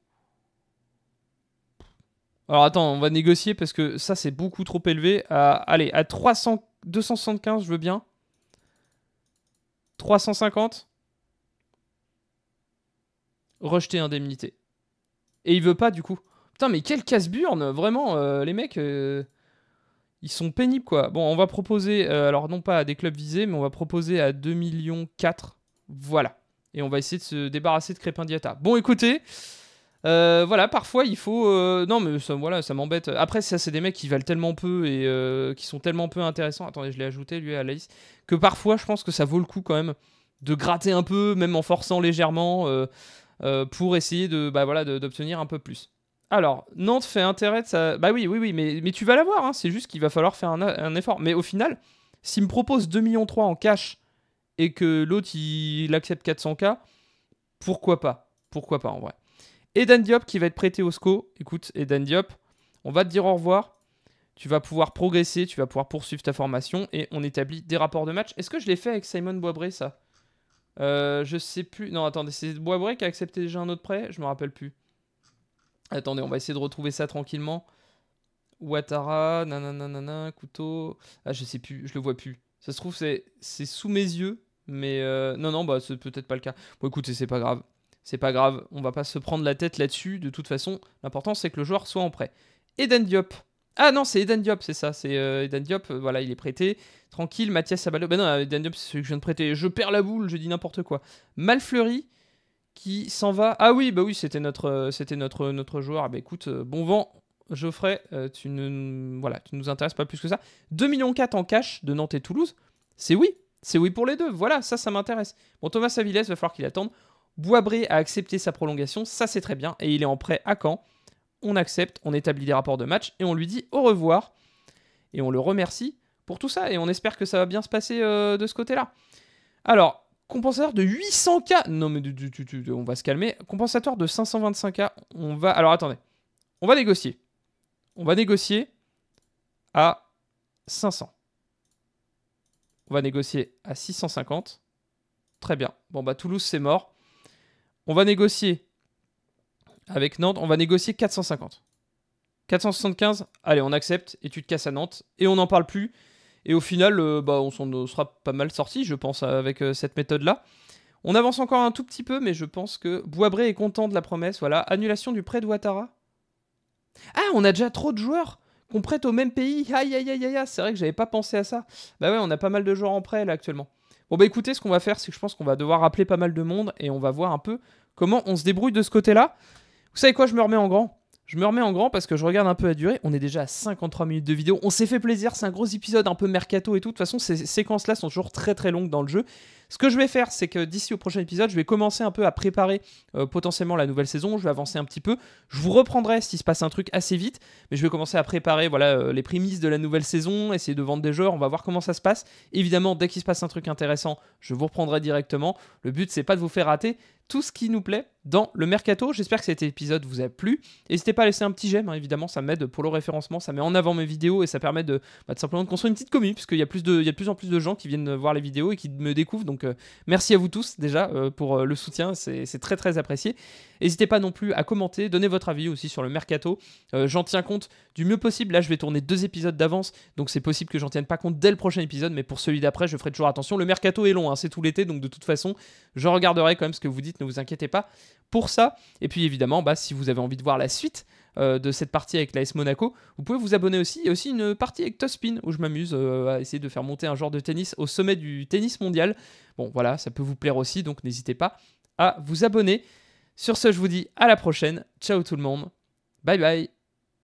alors attends, on va négocier parce que ça c'est beaucoup trop élevé. allez, à 275, je veux bien. 350. Rejeter indemnité. Et il veut pas du coup. Putain, mais quelle casse-burne Vraiment, euh, les mecs, euh, ils sont pénibles quoi. Bon, on va proposer, euh, alors non pas à des clubs visés, mais on va proposer à 2 millions 4. Voilà. Et on va essayer de se débarrasser de Crépin Diata. Bon, écoutez. Euh, voilà, parfois il faut. Euh, non, mais ça, voilà, ça m'embête. Après, ça, c'est des mecs qui valent tellement peu et euh, qui sont tellement peu intéressants. Attendez, je l'ai ajouté lui à la Que parfois, je pense que ça vaut le coup quand même de gratter un peu, même en forçant légèrement, pour essayer de, bah, voilà, d'obtenir un peu plus. Alors, Nantes fait intérêt ça. Bah oui, oui, oui, mais, mais tu vas l'avoir. Hein, c'est juste qu'il va falloir faire un, effort. Mais au final, s'il me propose 2,3 millions en cash et que l'autre il, il accepte 400K, pourquoi pas Pourquoi pas en vrai Eden Diop qui va être prêté au SCO. Écoute, Eden Diop, on va te dire au revoir. Tu vas pouvoir progresser, tu vas pouvoir poursuivre ta formation et on établit des rapports de match. Est-ce que je l'ai fait avec Simon Boabré ça euh, Je sais plus. Non, attendez, c'est Boabré qui a accepté déjà un autre prêt Je me rappelle plus. Attendez, on va essayer de retrouver ça tranquillement. Ouattara, nananana, couteau. Ah, je sais plus, je le vois plus. Ça se trouve, c'est sous mes yeux, mais euh, non, non, bah, c'est peut-être pas le cas. Bon, écoutez, c'est pas grave c'est pas grave, on va pas se prendre la tête là-dessus. De toute façon, l'important c'est que le joueur soit en prêt. Eden Diop. Ah non, c'est Eden Diop, c'est ça. C'est euh, Eden Diop, euh, voilà, il est prêté. Tranquille, Mathias Saballo. Ben bah non, euh, Eden Diop, c'est celui que je viens de prêter. Je perds la boule, je dis n'importe quoi. Malfleury qui s'en va. Ah oui, bah oui, c'était notre, c'était notre, notre joueur. Ah bah écoute, bon vent, Geoffrey, tu, ne, voilà, tu nous intéresses pas plus que ça. 2,4 millions en cash de Nantes et Toulouse, c'est oui. C'est oui pour les deux. Voilà, ça, ça m'intéresse. Bon, Thomas il va falloir qu'il attende. Boisbré a accepté sa prolongation, ça c'est très bien, et il est en prêt à Caen. On accepte, on établit les rapports de match et on lui dit au revoir. Et on le remercie pour tout ça et on espère que ça va bien se passer euh, de ce côté-là. Alors, compensateur de 800K. Non mais on va se calmer. compensateur de 525K, on va... Alors attendez, on va négocier. On va négocier à 500. On va négocier à 650. Très bien. Bon bah Toulouse c'est mort. On va négocier avec Nantes, on va négocier 450. 475, allez, on accepte et tu te casses à Nantes et on n'en parle plus. Et au final, euh, bah, on sera pas mal sorti, je pense, avec euh, cette méthode-là. On avance encore un tout petit peu, mais je pense que Boisbré est content de la promesse. Voilà, annulation du prêt de Ouattara. Ah, on a déjà trop de joueurs qu'on prête au même pays. Aïe, aïe, aïe, aïe, aïe. c'est vrai que j'avais pas pensé à ça. Bah ouais, on a pas mal de joueurs en prêt là actuellement. Bon bah écoutez, ce qu'on va faire, c'est que je pense qu'on va devoir rappeler pas mal de monde et on va voir un peu comment on se débrouille de ce côté-là. Vous savez quoi, je me remets en grand. Je me remets en grand parce que je regarde un peu la durée. On est déjà à 53 minutes de vidéo. On s'est fait plaisir, c'est un gros épisode un peu mercato et tout. De toute façon, ces séquences-là sont toujours très très longues dans le jeu. Ce que je vais faire, c'est que d'ici au prochain épisode, je vais commencer un peu à préparer euh, potentiellement la nouvelle saison. Je vais avancer un petit peu. Je vous reprendrai s'il se passe un truc assez vite, mais je vais commencer à préparer voilà euh, les prémices de la nouvelle saison, essayer de vendre des joueurs. On va voir comment ça se passe. Évidemment, dès qu'il se passe un truc intéressant, je vous reprendrai directement. Le but, c'est pas de vous faire rater tout ce qui nous plaît dans le mercato. J'espère que cet épisode vous a plu. N'hésitez pas à laisser un petit j'aime, hein, évidemment, ça m'aide pour le référencement, ça met en avant mes vidéos et ça permet bah, de, simplement de construire une petite commune, puisqu'il y, a plus de, il y a de plus en plus de gens qui viennent voir les vidéos et qui me découvrent. Donc euh, merci à vous tous déjà euh, pour euh, le soutien, c'est très très apprécié. N'hésitez pas non plus à commenter, donner votre avis aussi sur le mercato. j'en tiens compte du mieux possible. Là, je vais tourner deux épisodes d'avance, donc c'est possible que j'en tienne pas compte dès le prochain épisode, mais pour celui d'après, je ferai toujours attention. Le mercato est long, hein, c'est tout l'été, donc de toute façon, je regarderai quand même ce que vous dites, ne vous inquiétez pas pour ça. Et puis évidemment, bah, si vous avez envie de voir la suite de cette partie avec l'AS Monaco, vous pouvez vous abonner aussi. Il y a aussi une partie avec Tospin où je m'amuse à essayer de faire monter un genre de tennis au sommet du tennis mondial. Bon, voilà, ça peut vous plaire aussi, donc n'hésitez pas à vous abonner. Sur ce, je vous dis à la prochaine. Ciao tout le monde. Bye bye.